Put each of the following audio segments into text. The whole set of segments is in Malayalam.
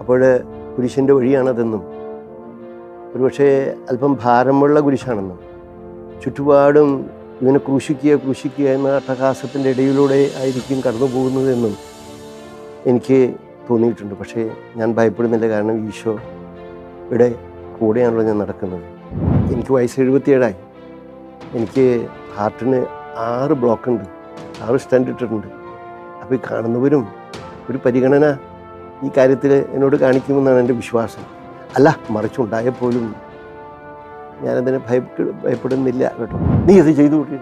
അപ്പോൾ കുരിശിൻ്റെ വഴിയാണതെന്നും ഒരുപക്ഷെ അല്പം ഭാരമുള്ള കുരിശാണെന്നും ചുറ്റുപാടും ഇവനെ ക്രൂശിക്കുക ക്രൂശിക്കുക എന്ന അട്ടഹാസത്തിൻ്റെ ഇടയിലൂടെ ആയിരിക്കും കടന്നു പോകുന്നതെന്നും എനിക്ക് തോന്നിയിട്ടുണ്ട് പക്ഷേ ഞാൻ ഭയപ്പെടുന്നില്ല കാരണം ഈശോ ഇവിടെ കൂടെയാണല്ലോ ഞാൻ നടക്കുന്നത് എനിക്ക് വയസ്സ് എഴുപത്തിയേഴായി എനിക്ക് ഹാർട്ടിന് ആറ് ബ്ലോക്കുണ്ട് ആറ് സ്റ്റണ്ട് ഇട്ടിട്ടുണ്ട് അപ്പോൾ ഈ കാണുന്നവരും ഒരു പരിഗണന ഈ കാര്യത്തിൽ എന്നോട് കാണിക്കുമെന്നാണ് എൻ്റെ വിശ്വാസം അല്ല മറിച്ചുണ്ടായാൽ പോലും ഞാനതിനെ ഭയപ്പെട്ട് ഭയപ്പെടുന്നില്ല കേട്ടോ നീ ഇത് ചെയ്തുകൂടെ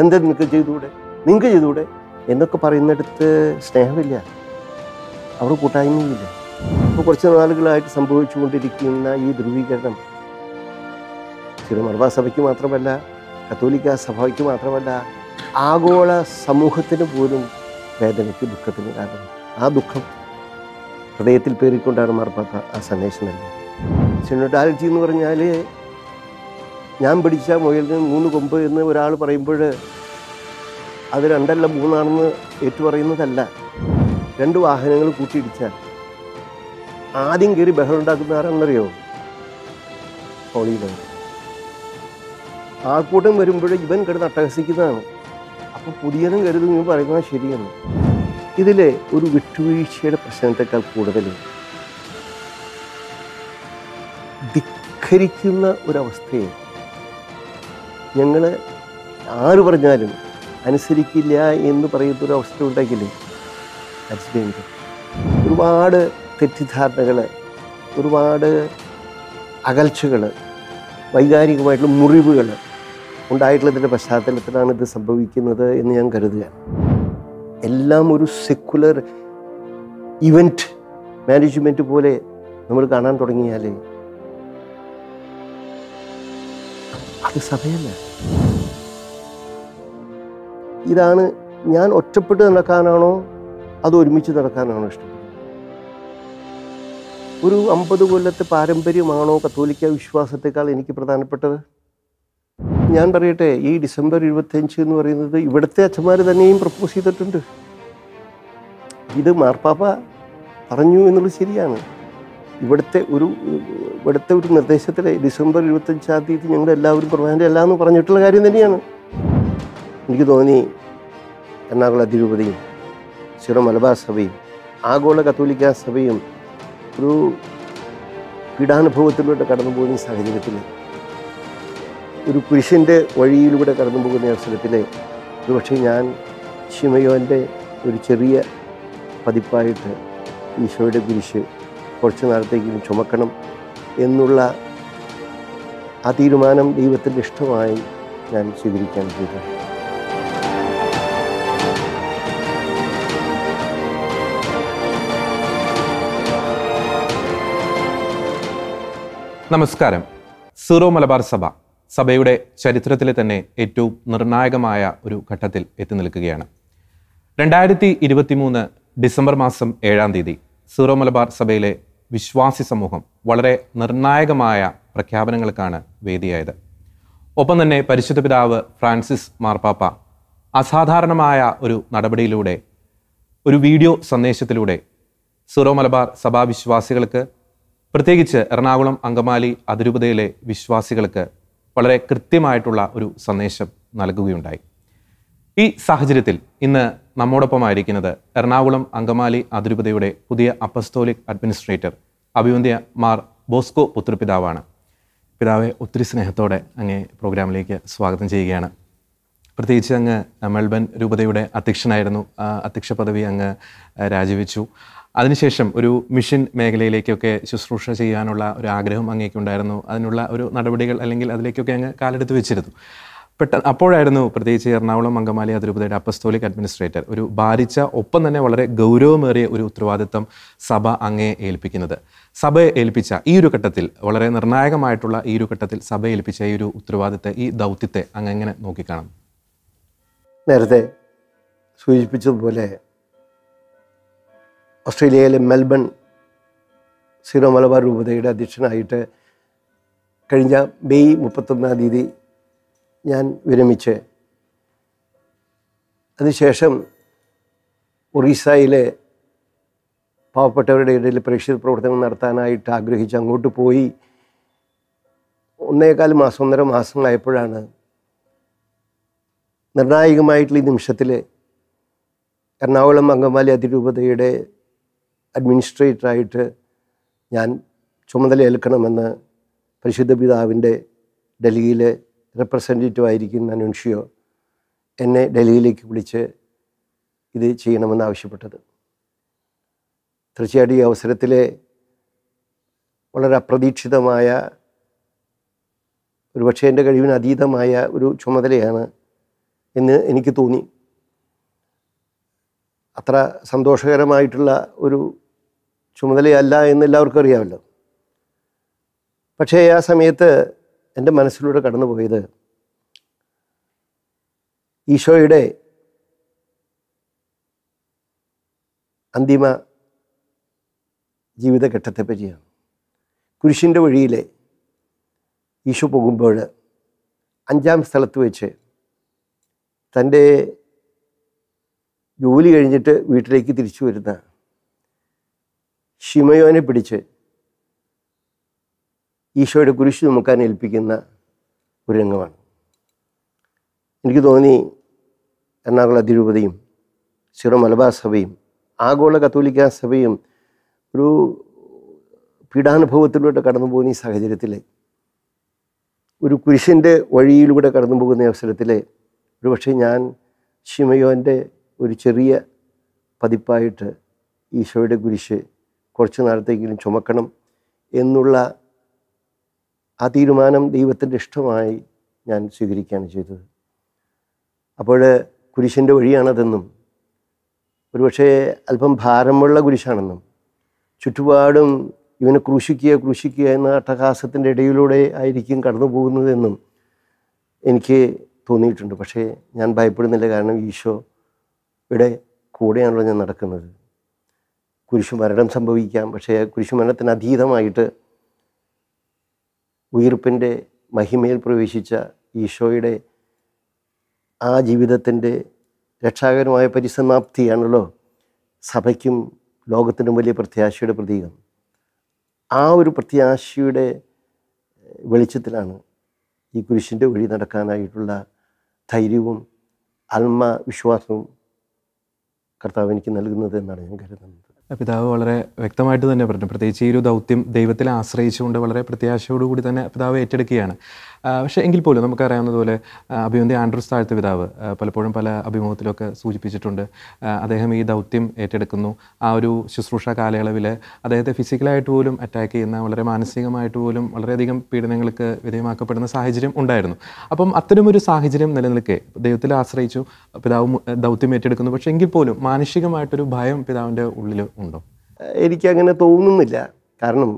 എന്താ നിനക്ക് ചെയ്തുകൂടെ നിങ്ങൾക്ക് ചെയ്തുകൂടെ എന്നൊക്കെ പറയുന്നിടത്ത് സ്നേഹമില്ല അവിടെ കൂട്ടായ്മയില്ല ഇപ്പോൾ കുറച്ച് നാളുകളായിട്ട് സംഭവിച്ചുകൊണ്ടിരിക്കുന്ന ഈ ധ്രുവീകരണം തിരു മലബാർ സഭയ്ക്ക് മാത്രമല്ല കത്തോലിക്ക സഭയ്ക്ക് മാത്രമല്ല ആഗോള സമൂഹത്തിന് പോലും വേദനയ്ക്ക് ദുഃഖത്തിന് കാരണം ആ ദുഃഖം ഹൃദയത്തിൽ പേറിക്കൊണ്ടാണ് മാർപ്പാപ്പ ആ സന്ദേശം നൽകിയത് സിനോഡാലിറ്റി എന്ന് പറഞ്ഞാൽ ഞാൻ പിടിച്ച മുയലിന് മൂന്ന് കൊമ്പ് എന്ന് ഒരാൾ പറയുമ്പോൾ അത് രണ്ടല്ല മൂന്നാണെന്ന് ഏറ്റുപറയുന്നതല്ല രണ്ട് വാഹനങ്ങൾ കൂട്ടിയിടിച്ചാൽ ആദ്യം കയറി ബഹളം ഉണ്ടാക്കുന്ന ആരാണെന്നറിയോ ഹോളിയിലാണ് ആൾക്കൂട്ടം വരുമ്പോൾ ഇവൻ കിടന്ന് അട്ടഹസിക്കുന്നതാണ് അപ്പോൾ പുതിയതും കരുതും പറയുന്നത് ശരിയാണ് ഇതിലെ ഒരു വിട്ടുവീഴ്ചയുടെ പ്രശ്നത്തെക്കാൾ കൂടുതൽ ധിക്കരിക്കുന്ന ഒരവസ്ഥയെ ഞങ്ങൾ ആര് പറഞ്ഞാലും അനുസരിക്കില്ല എന്ന് പറയുന്ന ഒരു അവസ്ഥ ഉണ്ടെങ്കിൽ ഒരുപാട് തെറ്റിദ്ധാരണകൾ ഒരുപാട് അകൽച്ചകൾ വൈകാരികമായിട്ടുള്ള മുറിവുകൾ ഉണ്ടായിട്ടുള്ളതിൻ്റെ പശ്ചാത്തലത്തിലാണ് ഇത് സംഭവിക്കുന്നത് എന്ന് ഞാൻ കരുതുക എല്ലാം ഒരു സെക്കുലർ ഇവൻറ്റ് മാനേജ്മെൻറ്റ് പോലെ നമ്മൾ കാണാൻ തുടങ്ങിയാൽ അത് സഭയല്ല ഇതാണ് ഞാൻ ഒറ്റപ്പെട്ട് നടക്കാനാണോ അത് ഒരുമിച്ച് നടക്കാനാണോ ഇഷ്ടം ഒരു അമ്പത് കൊല്ലത്തെ പാരമ്പര്യമാണോ കത്തോലിക്ക വിശ്വാസത്തെക്കാൾ എനിക്ക് പ്രധാനപ്പെട്ടത് ഞാൻ പറയട്ടെ ഈ ഡിസംബർ ഇരുപത്തിയഞ്ച് എന്ന് പറയുന്നത് ഇവിടുത്തെ അച്ഛന്മാർ തന്നെയും പ്രപ്പോസ് ചെയ്തിട്ടുണ്ട് ഇത് മാർപ്പാപ്പ പറഞ്ഞു എന്നുള്ളത് ശരിയാണ് ഇവിടുത്തെ ഒരു ഇവിടുത്തെ ഒരു നിർദ്ദേശത്തിൽ ഡിസംബർ ഇരുപത്തഞ്ചാം തീയതി ഞങ്ങൾ എല്ലാവരും കുർബാനൻ്റെ എന്ന് പറഞ്ഞിട്ടുള്ള കാര്യം തന്നെയാണ് എനിക്ക് തോന്നി എറണാകുളം അധിരൂപതയും ചെറു മലബാർ സഭയും ആഗോള കത്തോലിക്ക സഭയും ഒരു പീഡാനുഭവത്തിലൂടെ കടന്നു പോകുന്ന സാഹചര്യത്തിൽ ഒരു കുരിശിൻ്റെ വഴിയിലൂടെ കടന്നു പോകുന്ന അവസരത്തിൽ ഒരുപക്ഷെ ഞാൻ ശിമയോൻ്റെ ഒരു ചെറിയ പതിപ്പായിട്ട് ഈശോയുടെ കുരിശ് കുറച്ച് നാളത്തേക്കും ചുമക്കണം എന്നുള്ള ആ തീരുമാനം ദൈവത്തിൻ്റെ ഇഷ്ടമായി ഞാൻ സ്വീകരിക്കാൻ ചെയ്തു നമസ്കാരം സീറോ മലബാർ സഭ സഭയുടെ ചരിത്രത്തിലെ തന്നെ ഏറ്റവും നിർണായകമായ ഒരു ഘട്ടത്തിൽ എത്തി നിൽക്കുകയാണ് രണ്ടായിരത്തി ഇരുപത്തി മൂന്ന് ഡിസംബർ മാസം ഏഴാം തീയതി സീറോ മലബാർ സഭയിലെ വിശ്വാസി സമൂഹം വളരെ നിർണായകമായ പ്രഖ്യാപനങ്ങൾക്കാണ് വേദിയായത് ഒപ്പം തന്നെ പരിശുദ്ധ പിതാവ് ഫ്രാൻസിസ് മാർപ്പാപ്പ അസാധാരണമായ ഒരു നടപടിയിലൂടെ ഒരു വീഡിയോ സന്ദേശത്തിലൂടെ സീറോ മലബാർ സഭാ വിശ്വാസികൾക്ക് പ്രത്യേകിച്ച് എറണാകുളം അങ്കമാലി അതിരൂപതയിലെ വിശ്വാസികൾക്ക് വളരെ കൃത്യമായിട്ടുള്ള ഒരു സന്ദേശം നൽകുകയുണ്ടായി ഈ സാഹചര്യത്തിൽ ഇന്ന് നമ്മോടൊപ്പമായിരിക്കുന്നത് എറണാകുളം അങ്കമാലി അതിരൂപതയുടെ പുതിയ അപ്പസ്തോലിക് അഡ്മിനിസ്ട്രേറ്റർ അഭിവന്ധ്യ മാർ ബോസ്കോ പുത്രപിതാവാണ് പിതാവെ ഒത്തിരി സ്നേഹത്തോടെ അങ്ങേ പ്രോഗ്രാമിലേക്ക് സ്വാഗതം ചെയ്യുകയാണ് പ്രത്യേകിച്ച് അങ്ങ് മെൽബൺ രൂപതയുടെ അധ്യക്ഷനായിരുന്നു അധ്യക്ഷ പദവി അങ്ങ് രാജിവെച്ചു അതിനുശേഷം ഒരു മിഷൻ മേഖലയിലേക്കൊക്കെ ശുശ്രൂഷ ചെയ്യാനുള്ള ഒരു ആഗ്രഹം അങ്ങേക്ക് ഉണ്ടായിരുന്നു അതിനുള്ള ഒരു നടപടികൾ അല്ലെങ്കിൽ അതിലേക്കൊക്കെ അങ്ങ് കാലെടുത്ത് വെച്ചിരുന്നു പെട്ടെന്ന് അപ്പോഴായിരുന്നു പ്രത്യേകിച്ച് എറണാകുളം അങ്കമാലി അതിരൂപതയുടെ അപ്പസ്തോലിക് അഡ്മിനിസ്ട്രേറ്റർ ഒരു ഭാരിച്ച ഒപ്പം തന്നെ വളരെ ഗൗരവമേറിയ ഒരു ഉത്തരവാദിത്തം സഭ അങ്ങേ ഏൽപ്പിക്കുന്നത് സഭയെ ഏൽപ്പിച്ച ഈ ഒരു ഘട്ടത്തിൽ വളരെ നിർണായകമായിട്ടുള്ള ഈ ഒരു ഘട്ടത്തിൽ സഭ ഏൽപ്പിച്ച ഈ ഒരു ഉത്തരവാദിത്തെ ഈ ദൗത്യത്തെ അങ്ങ് എങ്ങനെ നോക്കിക്കാണും നേരത്തെ സൂചിപ്പിച്ചതുപോലെ ഓസ്ട്രേലിയയിലെ മെൽബൺ സീറോ മലബാർ രൂപതയുടെ അധ്യക്ഷനായിട്ട് കഴിഞ്ഞ മെയ് മുപ്പത്തൊന്നാം തീയതി ഞാൻ വിരമിച്ച് അതിനുശേഷം ഒറീസയിലെ പാവപ്പെട്ടവരുടെ ഇടയിൽ പ്രേക്ഷിത പ്രവർത്തനം നടത്താനായിട്ട് ആഗ്രഹിച്ച് അങ്ങോട്ട് പോയി ഒന്നേകാൽ മാസം ഒന്നര മാസങ്ങളായപ്പോഴാണ് ആയപ്പോഴാണ് നിർണായകമായിട്ടുള്ള ഈ നിമിഷത്തിൽ എറണാകുളം അങ്കമാലി അതിരൂപതയുടെ അഡ്മിനിസ്ട്രേറ്ററായിട്ട് ഞാൻ ചുമതലയേൽക്കണമെന്ന് പരിശുദ്ധ പിതാവിൻ്റെ ഡൽഹിയിലെ റെപ്രസെൻറ്റേറ്റീവ് ആയിരിക്കുന്ന അനുഷ്യോ എന്നെ ഡൽഹിയിലേക്ക് വിളിച്ച് ഇത് ചെയ്യണമെന്ന് ആവശ്യപ്പെട്ടത് തീർച്ചയായിട്ടും ഈ അവസരത്തിലെ വളരെ അപ്രതീക്ഷിതമായ ഒരുപക്ഷെ എൻ്റെ കഴിവിന് അതീതമായ ഒരു ചുമതലയാണ് എന്ന് എനിക്ക് തോന്നി അത്ര സന്തോഷകരമായിട്ടുള്ള ഒരു ചുമതലയല്ല എന്ന് എല്ലാവർക്കും അറിയാമല്ലോ പക്ഷേ ആ സമയത്ത് എൻ്റെ മനസ്സിലൂടെ കടന്നുപോയത് ഈശോയുടെ അന്തിമ ജീവിതഘട്ടത്തെ പറ്റിയാണ് കുരിശിൻ്റെ വഴിയിലെ ഈശോ പോകുമ്പോൾ അഞ്ചാം സ്ഥലത്ത് വെച്ച് തൻ്റെ ജോലി കഴിഞ്ഞിട്ട് വീട്ടിലേക്ക് തിരിച്ചു വരുന്ന ഷിമയോനെ പിടിച്ച് ഈശോയുടെ കുരിശ് നമുക്കാൻ ഏൽപ്പിക്കുന്ന ഒരു രംഗമാണ് എനിക്ക് തോന്നി എറണാകുളം അതിരൂപതയും സിറോ മലബാർ സഭയും ആഗോള കത്തോലിക്ക സഭയും ഒരു പീഡാനുഭവത്തിലൂടെ കടന്നു പോകുന്ന ഈ സാഹചര്യത്തിൽ ഒരു കുരിശിൻ്റെ വഴിയിലൂടെ കടന്നു പോകുന്ന അവസരത്തിൽ ഒരുപക്ഷെ ഞാൻ ഷിമയോൻ്റെ ഒരു ചെറിയ പതിപ്പായിട്ട് ഈശോയുടെ കുരിശ് കുറച്ച് നാളത്തേക്കെങ്കിലും ചുമക്കണം എന്നുള്ള ആ തീരുമാനം ദൈവത്തിൻ്റെ ഇഷ്ടമായി ഞാൻ സ്വീകരിക്കുകയാണ് ചെയ്തത് അപ്പോൾ കുരിശിൻ്റെ വഴിയാണതെന്നും ഒരുപക്ഷെ അല്പം ഭാരമുള്ള കുരിശാണെന്നും ചുറ്റുപാടും ഇവനെ ക്രൂശിക്കുക ക്രൂശിക്കുക എന്ന അട്ടഹാസത്തിൻ്റെ ഇടയിലൂടെ ആയിരിക്കും കടന്നു പോകുന്നതെന്നും എനിക്ക് തോന്നിയിട്ടുണ്ട് പക്ഷേ ഞാൻ ഭയപ്പെടുന്നില്ല കാരണം ഈശോ ഇവിടെ കൂടെയാണല്ലോ ഞാൻ നടക്കുന്നത് കുരിശുമരണം സംഭവിക്കാം പക്ഷേ കുരിശുമരണത്തിന് അതീതമായിട്ട് ഉയർപ്പിൻ്റെ മഹിമയിൽ പ്രവേശിച്ച ഈശോയുടെ ആ ജീവിതത്തിൻ്റെ രക്ഷാകരമായ പരിസമാപ്തിയാണല്ലോ സഭയ്ക്കും ലോകത്തിനും വലിയ പ്രത്യാശയുടെ പ്രതീകം ആ ഒരു പ്രത്യാശയുടെ വെളിച്ചത്തിലാണ് ഈ കുരിശിൻ്റെ വഴി നടക്കാനായിട്ടുള്ള ധൈര്യവും ആത്മവിശ്വാസവും കർത്താവ് എനിക്ക് നൽകുന്നത് എന്നാണ് ഞാൻ കരുതുന്നത് പിതാവ് വളരെ വ്യക്തമായിട്ട് തന്നെ പറഞ്ഞു പ്രത്യേകിച്ച് ഈ ഒരു ദൗത്യം ദൈവത്തിൽ ആശ്രയിച്ചുകൊണ്ട് വളരെ പ്രത്യാശയോടുകൂടി തന്നെ പിതാവ് ഏറ്റെടുക്കുകയാണ് പക്ഷേ എങ്കിൽ പോലും നമുക്കറിയാവുന്നതുപോലെ അഭിമന്തി ആൻഡ്രൂസ് താഴ്ത്ത പിതാവ് പലപ്പോഴും പല അഭിമുഖത്തിലൊക്കെ സൂചിപ്പിച്ചിട്ടുണ്ട് അദ്ദേഹം ഈ ദൗത്യം ഏറ്റെടുക്കുന്നു ആ ഒരു ശുശ്രൂഷ കാലയളവിൽ അദ്ദേഹത്തെ ഫിസിക്കലായിട്ട് പോലും അറ്റാക്ക് ചെയ്യുന്ന വളരെ മാനസികമായിട്ട് പോലും വളരെയധികം പീഡനങ്ങൾക്ക് വിധേയമാക്കപ്പെടുന്ന സാഹചര്യം ഉണ്ടായിരുന്നു അപ്പം അത്തരമൊരു സാഹചര്യം നിലനിൽക്കെ ദൈവത്തിൽ ആശ്രയിച്ചു പിതാവ് ദൗത്യം ഏറ്റെടുക്കുന്നു പക്ഷേ എങ്കിൽ പോലും മാനുഷികമായിട്ടൊരു ഭയം പിതാവിൻ്റെ ഉള്ളിൽ ഉണ്ടോ എനിക്കങ്ങനെ തോന്നുന്നില്ല കാരണം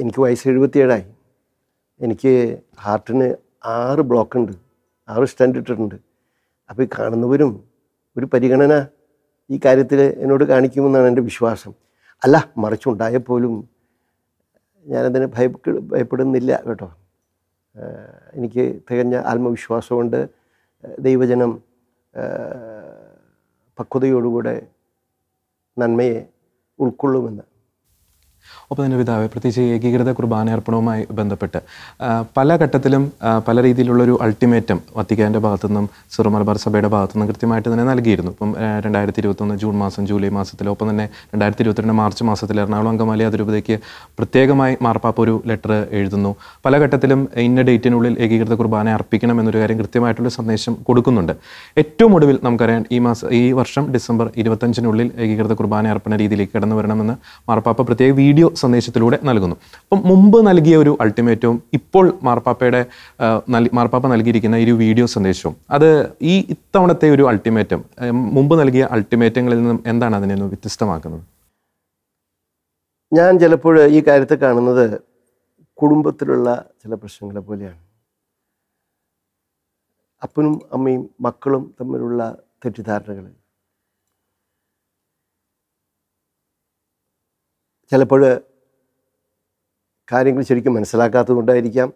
എനിക്ക് വയസ്സ് എഴുപത്തിയേഴായി എനിക്ക് ഹാർട്ടിന് ആറ് ബ്ലോക്ക് ഉണ്ട് ആറ് സ്റ്റണ്ട് ഇട്ടിട്ടുണ്ട് അപ്പോൾ ഈ കാണുന്നവരും ഒരു പരിഗണന ഈ കാര്യത്തിൽ എന്നോട് കാണിക്കുമെന്നാണ് എൻ്റെ വിശ്വാസം അല്ല മറിച്ചുണ്ടായാൽ പോലും ഞാനതിനെ ഭയ ഭയപ്പെടുന്നില്ല കേട്ടോ എനിക്ക് തികഞ്ഞ ആത്മവിശ്വാസമുണ്ട് ദൈവജനം പക്വതയോടുകൂടെ നന്മയെ ഉൾക്കൊള്ളുമെന്ന് ഒപ്പം തന്നെ പിതാവ് പ്രത്യേകിച്ച് ഏകീകൃത കുർബാന അർപ്പണവുമായി ബന്ധപ്പെട്ട് പല ഘട്ടത്തിലും പല രീതിയിലുള്ളൊരു അൾട്ടിമേറ്റം വത്തിക്കാൻ്റെ നിന്നും സിറു മലബാർ സഭയുടെ ഭാഗത്തു നിന്നും കൃത്യമായിട്ട് തന്നെ നൽകിയിരുന്നു ഇപ്പം രണ്ടായിരത്തി ഇരുപത്തൊന്ന് ജൂൺ മാസം ജൂലൈ മാസത്തിൽ ഒപ്പം തന്നെ രണ്ടായിരത്തി ഇരുപത്തിരണ്ട് മാർച്ച് മാസത്തിൽ എറണാകുളം അങ്കമാലി അതിരൂപതയ്ക്ക് പ്രത്യേകമായി മാർപ്പാപ്പ ഒരു ലെറ്റർ എഴുതുന്നു പല ഘട്ടത്തിലും ഇന്ന ഡേറ്റിനുള്ളിൽ ഏകീകൃത കുർബാന അർപ്പിക്കണം എന്നൊരു കാര്യം കൃത്യമായിട്ടുള്ള സന്ദേശം കൊടുക്കുന്നുണ്ട് ഏറ്റവും ഒടുവിൽ നമുക്കറിയാം ഈ മാസം ഈ വർഷം ഡിസംബർ ഇരുപത്തഞ്ചിനുള്ളിൽ ഏകീകൃത കുർബാന അർപ്പണ രീതിയിലേക്ക് കടന്നു വരണമെന്ന് മാർപ്പാപ്പ പ്രത്യേക വീഡിയോ വീഡിയോ സന്ദേശത്തിലൂടെ നൽകുന്നു അപ്പം മുമ്പ് നൽകിയ ഒരു അൾട്ടിമേറ്റവും ഇപ്പോൾ മാർപ്പാപ്പയുടെ മാർപ്പാപ്പ നൽകിയിരിക്കുന്ന ഈ ഒരു വീഡിയോ സന്ദേശവും അത് ഈ ഇത്തവണത്തെ ഒരു അൾട്ടിമേറ്റം മുമ്പ് നൽകിയ അൾട്ടിമേറ്റങ്ങളിൽ നിന്നും എന്താണ് അതിനെ ഒന്ന് വ്യത്യസ്തമാക്കുന്നത് ഞാൻ ചിലപ്പോൾ ഈ കാര്യത്തെ കാണുന്നത് കുടുംബത്തിലുള്ള ചില പ്രശ്നങ്ങളെ പോലെയാണ് അപ്പനും അമ്മയും മക്കളും തമ്മിലുള്ള തെറ്റിദ്ധാരണകൾ ചിലപ്പോൾ കാര്യങ്ങൾ ശരിക്കും മനസ്സിലാക്കാത്തത് കൊണ്ടായിരിക്കാം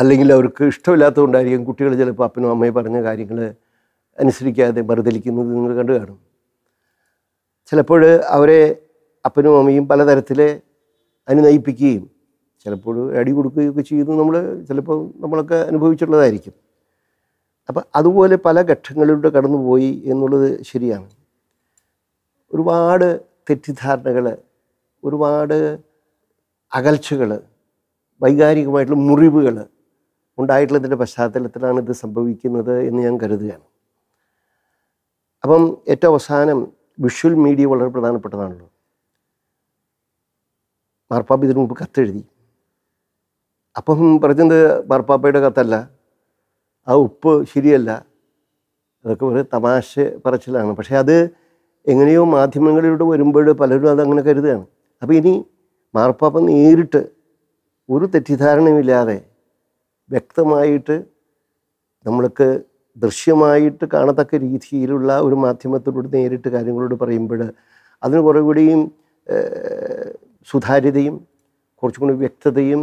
അല്ലെങ്കിൽ അവർക്ക് ഇഷ്ടമില്ലാത്തത് കൊണ്ടായിരിക്കും കുട്ടികൾ ചിലപ്പോൾ അപ്പനും അമ്മയും പറഞ്ഞ കാര്യങ്ങൾ അനുസരിക്കാതെ മറുതലിക്കുന്നത് നിങ്ങൾ കണ്ടു കാണും ചിലപ്പോൾ അവരെ അപ്പനും അമ്മയും പലതരത്തിൽ അനുനയിപ്പിക്കുകയും ചിലപ്പോൾ അടി കൊടുക്കുകയൊക്കെ ചെയ്യുന്നു നമ്മൾ ചിലപ്പോൾ നമ്മളൊക്കെ അനുഭവിച്ചിട്ടുള്ളതായിരിക്കും അപ്പം അതുപോലെ പല ഘട്ടങ്ങളിലൂടെ കടന്നുപോയി എന്നുള്ളത് ശരിയാണ് ഒരുപാട് തെറ്റിദ്ധാരണകൾ ഒരുപാട് അകൽച്ചകൾ വൈകാരികമായിട്ടുള്ള മുറിവുകൾ ഉണ്ടായിട്ടുള്ളതിൻ്റെ പശ്ചാത്തലത്തിലാണ് ഇത് സംഭവിക്കുന്നത് എന്ന് ഞാൻ കരുതുകയാണ് അപ്പം ഏറ്റവും അവസാനം വിഷ്വൽ മീഡിയ വളരെ പ്രധാനപ്പെട്ടതാണല്ലോ മാർപ്പാപ്പ ഇതിനു മുമ്പ് കത്തെഴുതി അപ്പം പറഞ്ഞത് മാർപ്പാപ്പയുടെ കത്തല്ല ആ ഉപ്പ് ശരിയല്ല അതൊക്കെ ഒരു തമാശ പറച്ചിലാണ് പക്ഷേ അത് എങ്ങനെയോ മാധ്യമങ്ങളിലൂടെ വരുമ്പോൾ പലരും അതങ്ങനെ കരുതുകയാണ് അപ്പോൾ ഇനി മാർപ്പാപ്പ നേരിട്ട് ഒരു തെറ്റിദ്ധാരണയുമില്ലാതെ വ്യക്തമായിട്ട് നമ്മൾക്ക് ദൃശ്യമായിട്ട് കാണത്തക്ക രീതിയിലുള്ള ഒരു മാധ്യമത്തിലൂടെ നേരിട്ട് കാര്യങ്ങളോട് പറയുമ്പോൾ അതിന് കുറേ കൂടിയും സുതാര്യതയും കുറച്ചും കൂടി വ്യക്തതയും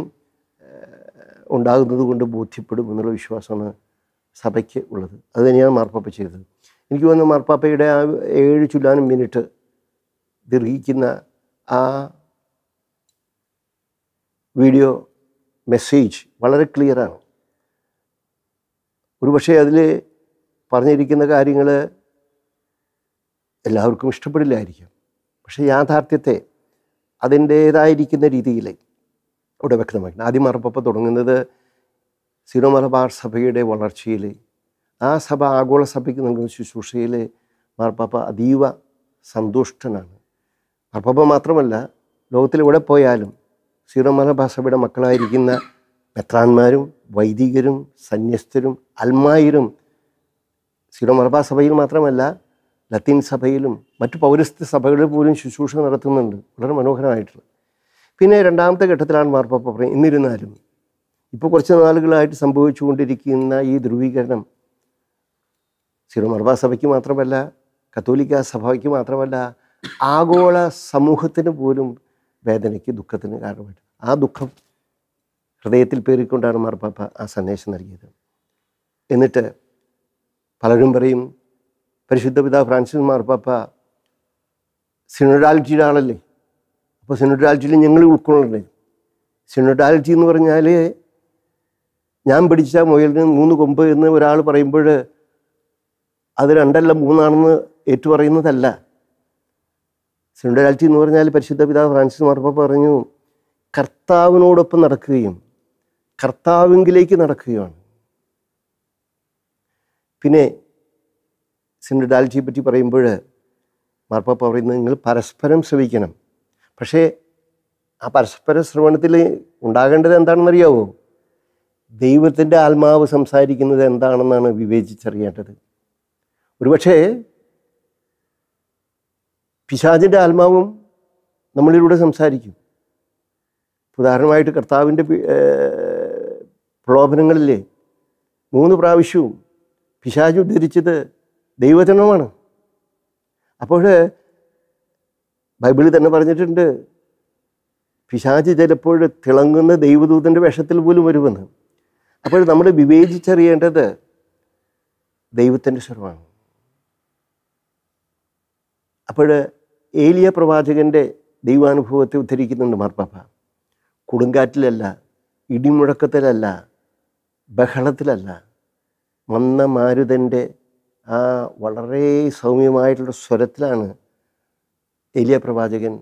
ഉണ്ടാകുന്നത് കൊണ്ട് ബോധ്യപ്പെടും എന്നുള്ള വിശ്വാസമാണ് സഭയ്ക്ക് ഉള്ളത് അത് തന്നെയാണ് മാർപ്പാപ്പ ചെയ്തത് എനിക്ക് തോന്നുന്നു മാർപ്പാപ്പയുടെ ആ ഏഴ് ചുല്ലാനും മിനിറ്റ് ദീർഘിക്കുന്ന ആ വീഡിയോ മെസ്സേജ് വളരെ ക്ലിയറാണ് ഒരു പക്ഷേ അതിൽ പറഞ്ഞിരിക്കുന്ന കാര്യങ്ങൾ എല്ലാവർക്കും ഇഷ്ടപ്പെടില്ലായിരിക്കും പക്ഷേ യാഥാർത്ഥ്യത്തെ അതിൻ്റേതായിരിക്കുന്ന രീതിയിൽ അവിടെ വ്യക്തമാക്കണം ആദ്യം മറപ്പപ്പം തുടങ്ങുന്നത് സിറോ മലബാർ സഭയുടെ വളർച്ചയിൽ ആ സഭ ആഗോള സഭയ്ക്ക് നൽകുന്ന ശുശ്രൂഷയിൽ മാർപ്പാപ്പ അതീവ സന്തുഷ്ടനാണ് അപ്പപ്പോൾ മാത്രമല്ല ലോകത്തിലെവിടെ പോയാലും സീറോ മലബാർ സഭയുടെ മക്കളായിരിക്കുന്ന മെത്രാന്മാരും വൈദികരും സന്യസ്തരും അൽമായരും സീറോ മലബാർ സഭയിൽ മാത്രമല്ല ലത്തീൻ സഭയിലും മറ്റു പൗരസ്ത്യ സഭകളിൽ പോലും ശുശ്രൂഷ നടത്തുന്നുണ്ട് വളരെ മനോഹരമായിട്ടുള്ളത് പിന്നെ രണ്ടാമത്തെ ഘട്ടത്തിലാണ് മാർപ്പാപ്പ പറയുന്നത് എന്നിരുന്നാലും ഇപ്പോൾ കുറച്ച് നാളുകളായിട്ട് സംഭവിച്ചുകൊണ്ടിരിക്കുന്ന ഈ ധ്രുവീകരണം സീറോ മലബാർ സഭയ്ക്ക് മാത്രമല്ല കത്തോലിക്ക സഭയ്ക്ക് മാത്രമല്ല ആഗോള സമൂഹത്തിന് പോലും വേദനയ്ക്ക് ദുഃഖത്തിന് കാരണമായിട്ട് ആ ദുഃഖം ഹൃദയത്തിൽ പേറിക്കൊണ്ടാണ് മാർപ്പാപ്പ ആ സന്ദേശം നൽകിയത് എന്നിട്ട് പലരും പറയും പരിശുദ്ധ പിതാ ഫ്രാൻസിസ് മാർപ്പാപ്പ സിനോഡാലജിയുടെ ആളല്ലേ അപ്പോൾ സിനോഡാലജിയിൽ ഞങ്ങൾ ഉൾക്കൊള്ളണ്ടേ സിനോഡാലജി എന്ന് പറഞ്ഞാൽ ഞാൻ പിടിച്ച മുയലിന് മൂന്ന് കൊമ്പ് എന്ന് ഒരാൾ പറയുമ്പോൾ അത് രണ്ടല്ല മൂന്നാണെന്ന് ഏറ്റുപറയുന്നതല്ല സിനോഡാലിറ്റി എന്ന് പറഞ്ഞാൽ പരിശുദ്ധ പിതാവ് ഫ്രാൻസിസ് മാർപ്പ പറഞ്ഞു കർത്താവിനോടൊപ്പം നടക്കുകയും കർത്താവിങ്കിലേക്ക് നടക്കുകയാണ് പിന്നെ സിനോഡാലിറ്റിയെ പറ്റി പറയുമ്പോൾ മാർപ്പാപ്പ പറയുന്നത് നിങ്ങൾ പരസ്പരം ശ്രവിക്കണം പക്ഷേ ആ പരസ്പര ശ്രവണത്തിൽ ഉണ്ടാകേണ്ടത് അറിയാവോ ദൈവത്തിൻ്റെ ആത്മാവ് സംസാരിക്കുന്നത് എന്താണെന്നാണ് വിവേചിച്ചറിയേണ്ടത് ഒരുപക്ഷേ പിശാചിൻ്റെ ആത്മാവും നമ്മളിലൂടെ സംസാരിക്കും ഉദാഹരണമായിട്ട് കർത്താവിൻ്റെ പ്രലോഭനങ്ങളിലെ മൂന്ന് പ്രാവശ്യവും പിശാജ് ഉദ്ധരിച്ചത് ദൈവജനമാണ് അപ്പോൾ ബൈബിളിൽ തന്നെ പറഞ്ഞിട്ടുണ്ട് പിശാജ് ചിലപ്പോൾ തിളങ്ങുന്ന ദൈവദൂതൻ്റെ വേഷത്തിൽ പോലും വരുമെന്ന് അപ്പോൾ നമ്മൾ വിവേചിച്ചറിയേണ്ടത് ദൈവത്തിൻ്റെ സ്വരമാണ് അപ്പോൾ ഏലിയ പ്രവാചകൻ്റെ ദൈവാനുഭവത്തെ ഉദ്ധരിക്കുന്നുണ്ട് മാർപ്പാപ്പ കൊടുങ്കാറ്റിലല്ല ഇടിമുഴക്കത്തിലല്ല ബഹളത്തിലല്ല മന്ന മാരുതൻ്റെ ആ വളരെ സൗമ്യമായിട്ടുള്ള സ്വരത്തിലാണ് ഏലിയ പ്രവാചകൻ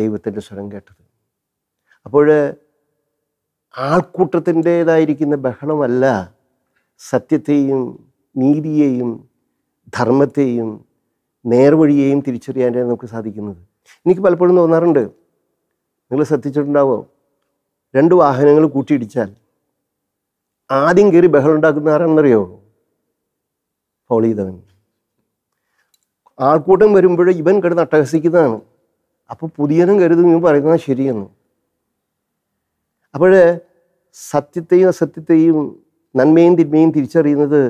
ദൈവത്തിൻ്റെ സ്വരം കേട്ടത് അപ്പോൾ ആൾക്കൂട്ടത്തിൻ്റേതായിരിക്കുന്ന ബഹളമല്ല സത്യത്തെയും നീതിയെയും ധർമ്മത്തെയും നേർവഴിയെയും തിരിച്ചറിയാനായി നമുക്ക് സാധിക്കുന്നത് എനിക്ക് പലപ്പോഴും തോന്നാറുണ്ട് നിങ്ങൾ ശ്രദ്ധിച്ചിട്ടുണ്ടാവോ രണ്ട് വാഹനങ്ങൾ കൂട്ടിയിടിച്ചാൽ ആദ്യം കയറി ബഹളം ഉണ്ടാക്കുന്ന ആരാണെന്നറിയോ ഫോളോ ചെയ്തവൻ ആൾക്കൂട്ടം വരുമ്പോഴേ ഇവൻ കിടന്ന് അട്ടഹസിക്കുന്നതാണ് അപ്പോൾ പുതിയനും കരുതും ഇവൻ പറയുന്നത് ശരിയെന്ന് അപ്പോൾ സത്യത്തെയും അസത്യത്തെയും നന്മയും തിന്മയും തിരിച്ചറിയുന്നത്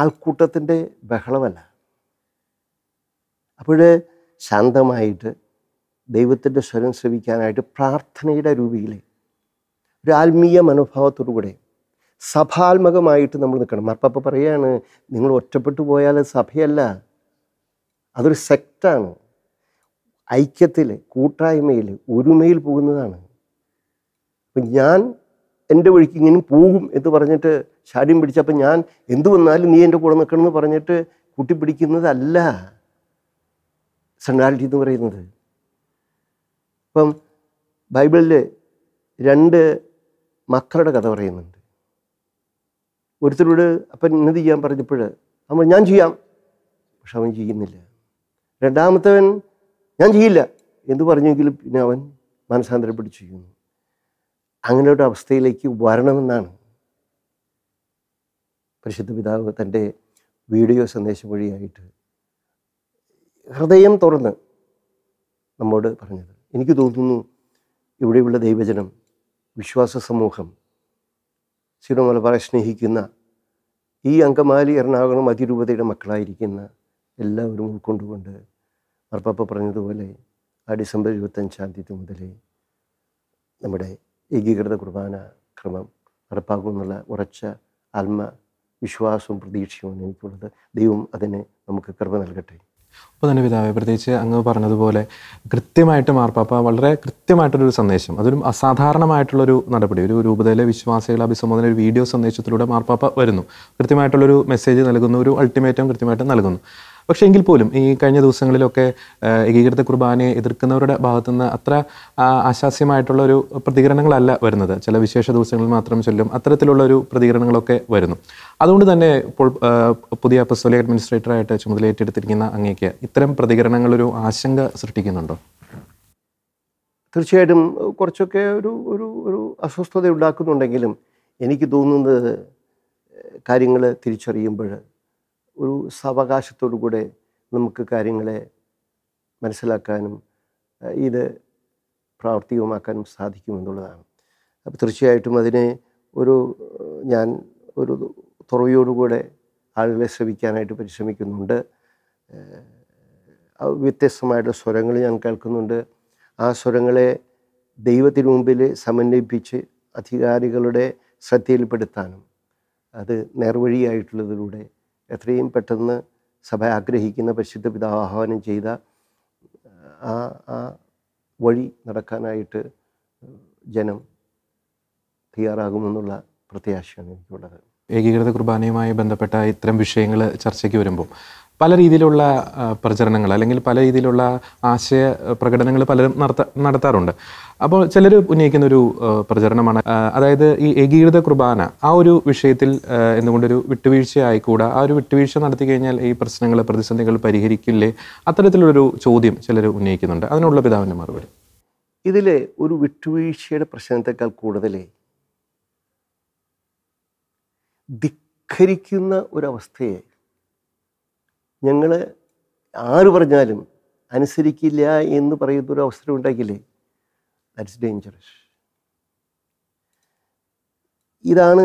ആൾക്കൂട്ടത്തിൻ്റെ ബഹളമല്ല അപ്പോൾ ശാന്തമായിട്ട് ദൈവത്തിൻ്റെ സ്വരം ശ്രവിക്കാനായിട്ട് പ്രാർത്ഥനയുടെ രൂപയിൽ ഒരു ആത്മീയ മനോഭാവത്തോടുകൂടെ സഭാത്മകമായിട്ട് നമ്മൾ നിൽക്കണം മാർപ്പാപ്പ പറയാണ് നിങ്ങൾ ഒറ്റപ്പെട്ടു പോയാൽ സഭയല്ല അതൊരു സെക്റ്റാണ് ഐക്യത്തിൽ കൂട്ടായ്മയിൽ ഒരുമയിൽ പോകുന്നതാണ് അപ്പം ഞാൻ എൻ്റെ വഴിക്ക് ഇങ്ങനെ പോകും എന്ന് പറഞ്ഞിട്ട് ശാഠ്യം പിടിച്ചപ്പോൾ ഞാൻ എന്തു വന്നാലും നീ എൻ്റെ കൂടെ നിൽക്കണമെന്ന് പറഞ്ഞിട്ട് കൂട്ടിപ്പിടിക്കുന്നതല്ല സെൻട്രാലിറ്റി എന്ന് പറയുന്നത് ഇപ്പം ബൈബിളിൽ രണ്ട് മക്കളുടെ കഥ പറയുന്നുണ്ട് ഒരുത്തരോട് അപ്പൻ ഇന്നത് ചെയ്യാൻ പറഞ്ഞപ്പോൾ നമ്മൾ ഞാൻ ചെയ്യാം പക്ഷെ അവൻ ചെയ്യുന്നില്ല രണ്ടാമത്തവൻ ഞാൻ ചെയ്യില്ല എന്ന് പറഞ്ഞെങ്കിലും പിന്നെ അവൻ മനസാന്തരപ്പെട്ട് ചെയ്യുന്നു അങ്ങനെ ഒരു അവസ്ഥയിലേക്ക് വരണമെന്നാണ് പരിശുദ്ധ പിതാവ് തൻ്റെ വീഡിയോ സന്ദേശം വഴിയായിട്ട് ഹൃദയം തുറന്ന് നമ്മോട് പറഞ്ഞത് എനിക്ക് തോന്നുന്നു ഇവിടെയുള്ള ദൈവജനം വിശ്വാസ സമൂഹം സിറോ സ്നേഹിക്കുന്ന ഈ അങ്കമാലി എറണാകുളം അതിരൂപതയുടെ മക്കളായിരിക്കുന്ന എല്ലാവരും ഉൾക്കൊണ്ടുകൊണ്ട് അർപ്പപ്പ പറഞ്ഞതുപോലെ ആ ഡിസംബർ ഇരുപത്തഞ്ചാം തീയതി മുതൽ നമ്മുടെ ഏകീകൃത കുർബാന ക്രമം നടപ്പാക്കുമെന്നുള്ള ഉറച്ച ആത്മ വിശ്വാസവും പ്രതീക്ഷയുമാണ് എനിക്കുള്ളത് ദൈവം അതിന് നമുക്ക് കൃപ നൽകട്ടെ അപ്പോൾ തന്നെ പിതാവ് പ്രത്യേകിച്ച് അങ്ങ് പറഞ്ഞതുപോലെ കൃത്യമായിട്ട് മാർപ്പാപ്പ വളരെ കൃത്യമായിട്ടുള്ളൊരു സന്ദേശം അതൊരു അസാധാരണമായിട്ടുള്ളൊരു നടപടി ഒരു രൂപതയിലെ വിശ്വാസികളെ അഭിസംബോധന ഒരു വീഡിയോ സന്ദേശത്തിലൂടെ മാർപ്പാപ്പ വരുന്നു കൃത്യമായിട്ടുള്ളൊരു മെസ്സേജ് നൽകുന്നു ഒരു അൾട്ടിമേറ്റം കൃത്യമായിട്ട് നൽകുന്നു പക്ഷേ എങ്കിൽ പോലും ഈ കഴിഞ്ഞ ദിവസങ്ങളിലൊക്കെ ഏകീകൃത കുർബാനയെ എതിർക്കുന്നവരുടെ ഭാഗത്തുനിന്ന് അത്ര ആശാസ്യമായിട്ടുള്ള ഒരു പ്രതികരണങ്ങളല്ല വരുന്നത് ചില വിശേഷ ദിവസങ്ങളിൽ മാത്രം ചൊല്ലും അത്തരത്തിലുള്ള ഒരു പ്രതികരണങ്ങളൊക്കെ വരുന്നു അതുകൊണ്ട് തന്നെ ഇപ്പോൾ പുതിയ അപ്പസ്തോലിക അഡ്മിനിസ്ട്രേറ്ററായിട്ട് ചുമതലയേറ്റെടുത്തിരിക്കുന്ന അങ്ങേക്ക് ഇത്തരം പ്രതികരണങ്ങളൊരു ആശങ്ക സൃഷ്ടിക്കുന്നുണ്ടോ തീർച്ചയായിട്ടും കുറച്ചൊക്കെ ഒരു ഒരു ഒരു അസ്വസ്ഥത ഉണ്ടാക്കുന്നുണ്ടെങ്കിലും എനിക്ക് തോന്നുന്നത് കാര്യങ്ങൾ തിരിച്ചറിയുമ്പോൾ ഒരു സാവകാശത്തോടു കൂടെ നമുക്ക് കാര്യങ്ങളെ മനസ്സിലാക്കാനും ഇത് പ്രാവർത്തികമാക്കാനും സാധിക്കുമെന്നുള്ളതാണ് അപ്പോൾ തീർച്ചയായിട്ടും അതിനെ ഒരു ഞാൻ ഒരു തുറവിയോടുകൂടെ ആളുകളെ ശ്രമിക്കാനായിട്ട് പരിശ്രമിക്കുന്നുണ്ട് വ്യത്യസ്തമായിട്ടുള്ള സ്വരങ്ങൾ ഞാൻ കേൾക്കുന്നുണ്ട് ആ സ്വരങ്ങളെ ദൈവത്തിന് മുമ്പിൽ സമന്വയിപ്പിച്ച് അധികാരികളുടെ ശ്രദ്ധയിൽപ്പെടുത്താനും അത് നേർവഴിയായിട്ടുള്ളതിലൂടെ എത്രയും പെട്ടെന്ന് സഭ ആഗ്രഹിക്കുന്ന പരിശുദ്ധ പിതാവ് ആഹ്വാനം ചെയ്ത ആ ആ വഴി നടക്കാനായിട്ട് ജനം തയ്യാറാകുമെന്നുള്ള പ്രത്യാശയാണ് എനിക്കുള്ളത് ഏകീകൃത കുർബാനയുമായി ബന്ധപ്പെട്ട ഇത്തരം വിഷയങ്ങൾ ചർച്ചയ്ക്ക് വരുമ്പോൾ പല രീതിയിലുള്ള പ്രചരണങ്ങൾ അല്ലെങ്കിൽ പല രീതിയിലുള്ള ആശയ പ്രകടനങ്ങൾ പലരും നടത്ത നടത്താറുണ്ട് അപ്പോൾ ചിലർ ഉന്നയിക്കുന്ന ഒരു പ്രചരണമാണ് അതായത് ഈ ഏകീകൃത കുർബാന ആ ഒരു വിഷയത്തിൽ എന്തുകൊണ്ടൊരു വിട്ടുവീഴ്ചയായിക്കൂടാ ആ ഒരു വിട്ടുവീഴ്ച നടത്തി കഴിഞ്ഞാൽ ഈ പ്രശ്നങ്ങൾ പ്രതിസന്ധികൾ പരിഹരിക്കില്ലേ അത്തരത്തിലുള്ളൊരു ചോദ്യം ചിലർ ഉന്നയിക്കുന്നുണ്ട് അതിനുള്ള പിതാവിൻ്റെ മറുപടി ഇതിൽ ഒരു വിട്ടുവീഴ്ചയുടെ പ്രശ്നത്തെക്കാൾ കൂടുതലേ ധിഖരിക്കുന്ന ഒരവസ്ഥയെ ഞങ്ങൾ ആര് പറഞ്ഞാലും അനുസരിക്കില്ല എന്ന് പറയുന്ന ഒരു അവസരം ഉണ്ടാക്കില്ലേ ദാറ്റ്സ് ഡേഞ്ചറസ് ഇതാണ്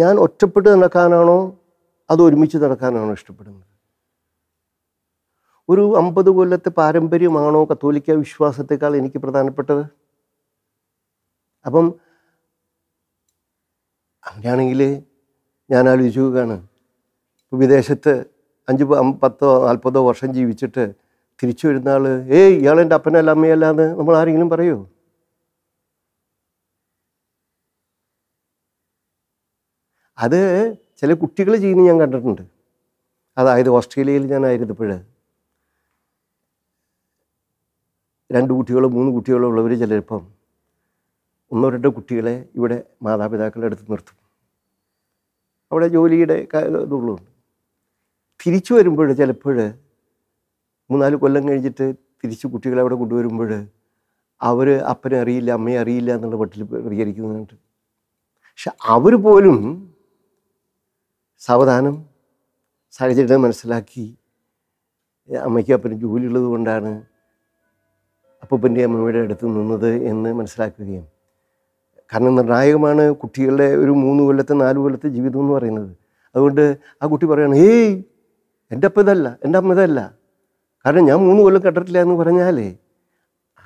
ഞാൻ ഒറ്റപ്പെട്ട് നടക്കാനാണോ അത് ഒരുമിച്ച് നടക്കാനാണോ ഇഷ്ടപ്പെടുന്നത് ഒരു അമ്പത് കൊല്ലത്തെ പാരമ്പര്യമാണോ കത്തോലിക്ക വിശ്വാസത്തെക്കാൾ എനിക്ക് പ്രധാനപ്പെട്ടത് അപ്പം അങ്ങനെയാണെങ്കിൽ ഞാൻ ആലോചിക്കുകയാണ് ഇപ്പോൾ വിദേശത്ത് അഞ്ച് പത്തോ നാൽപ്പതോ വർഷം ജീവിച്ചിട്ട് തിരിച്ചു വരുന്ന ആൾ ഏയ് ഇയാളെൻ്റെ അപ്പനല്ല അമ്മയല്ല എന്ന് നമ്മൾ ആരെങ്കിലും പറയൂ അത് ചില കുട്ടികൾ ചെയ്യുന്നത് ഞാൻ കണ്ടിട്ടുണ്ട് അതായത് ഓസ്ട്രേലിയയിൽ ഇപ്പോഴ് രണ്ട് കുട്ടികളോ മൂന്ന് കുട്ടികളോ ഉള്ളവർ ചിലപ്പം ഒന്നോ രണ്ടോ കുട്ടികളെ ഇവിടെ മാതാപിതാക്കളുടെ അടുത്ത് നിർത്തും അവിടെ ജോലിയുടെ ഇതുള്ളൂ തിരിച്ചു വരുമ്പോൾ ചിലപ്പോൾ മൂന്നാല് കൊല്ലം കഴിഞ്ഞിട്ട് തിരിച്ച് കുട്ടികളെ അവിടെ കൊണ്ടുവരുമ്പോൾ അവർ അപ്പനെ അറിയില്ല അമ്മയെ അറിയില്ല എന്നുള്ള മട്ടിൽ പ്രതികരിക്കുന്നുണ്ട് പക്ഷെ അവർ പോലും സാവധാനം സാഹചര്യം മനസ്സിലാക്കി അമ്മയ്ക്ക് അപ്പനും ജോലിയുള്ളത് കൊണ്ടാണ് അപ്പൻ്റെ അമ്മയുടെ അടുത്ത് നിന്നത് എന്ന് മനസ്സിലാക്കുകയും കാരണം നിർണായകമാണ് കുട്ടികളുടെ ഒരു മൂന്ന് കൊല്ലത്തെ നാല് കൊല്ലത്തെ ജീവിതം എന്ന് പറയുന്നത് അതുകൊണ്ട് ആ കുട്ടി പറയാണ് ഏയ് എൻ്റെ അപ്പം ഇതല്ല എൻ്റെ അമ്മ ഇതല്ല കാരണം ഞാൻ മൂന്ന് കൊല്ലം കണ്ടിട്ടില്ല എന്ന് പറഞ്ഞാലേ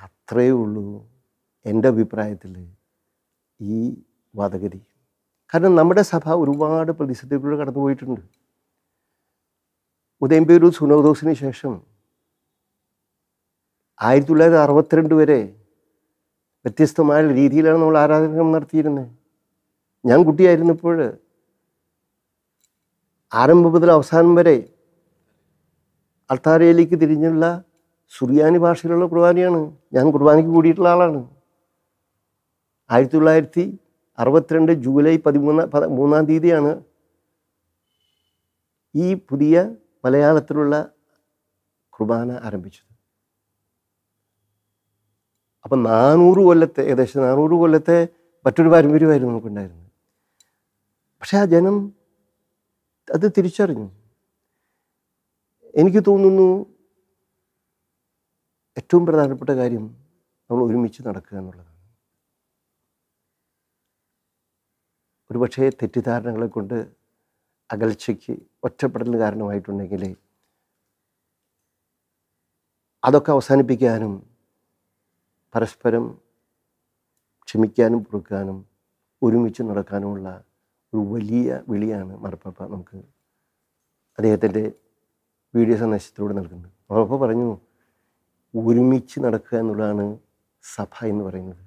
അത്രയേ ഉള്ളൂ എൻ്റെ അഭിപ്രായത്തിൽ ഈ വാദഗതി കാരണം നമ്മുടെ സഭ ഒരുപാട് പ്രതിസന്ധികളിലൂടെ കടന്നുപോയിട്ടുണ്ട് ഉദയംപേരൂർ സുനോദോസിന് ശേഷം ആയിരത്തി തൊള്ളായിരത്തി അറുപത്തിരണ്ട് വരെ വ്യത്യസ്തമായ രീതിയിലാണ് നമ്മൾ ആരാധന നടത്തിയിരുന്നത് ഞാൻ കുട്ടിയായിരുന്നപ്പോൾ ആരംഭം മുതൽ അവസാനം വരെ അൾത്താരയിലേക്ക് തിരിഞ്ഞുള്ള സുറിയാനി ഭാഷയിലുള്ള കുർബാനയാണ് ഞാൻ കുർബാനയ്ക്ക് കൂടിയിട്ടുള്ള ആളാണ് ആയിരത്തി തൊള്ളായിരത്തി അറുപത്തിരണ്ട് ജൂലൈ പതിമൂന്ന് മൂന്നാം തീയതിയാണ് ഈ പുതിയ മലയാളത്തിലുള്ള കുർബാന ആരംഭിച്ചത് അപ്പം നാനൂറ് കൊല്ലത്തെ ഏകദേശം നാനൂറ് കൊല്ലത്തെ മറ്റൊരു പാരമ്പര്യമായിരുന്നു നമുക്കുണ്ടായിരുന്നത് പക്ഷേ ആ ജനം അത് തിരിച്ചറിഞ്ഞു എനിക്ക് തോന്നുന്നു ഏറ്റവും പ്രധാനപ്പെട്ട കാര്യം നമ്മൾ ഒരുമിച്ച് നടക്കുക എന്നുള്ളതാണ് ഒരുപക്ഷെ തെറ്റിദ്ധാരണകളെ കൊണ്ട് അകൽച്ചയ്ക്ക് ഒറ്റപ്പെടലിന് കാരണമായിട്ടുണ്ടെങ്കിൽ അതൊക്കെ അവസാനിപ്പിക്കാനും പരസ്പരം ക്ഷമിക്കാനും പൊറുക്കാനും ഒരുമിച്ച് നടക്കാനുമുള്ള ഒരു വലിയ വിളിയാണ് മറപ്പാപ്പ നമുക്ക് അദ്ദേഹത്തിൻ്റെ വീഡിയോ സന്ദേശത്തിലൂടെ നൽകുന്നത് മറപ്പ പറഞ്ഞു ഒരുമിച്ച് നടക്കുക എന്നുള്ളതാണ് സഭ എന്ന് പറയുന്നത്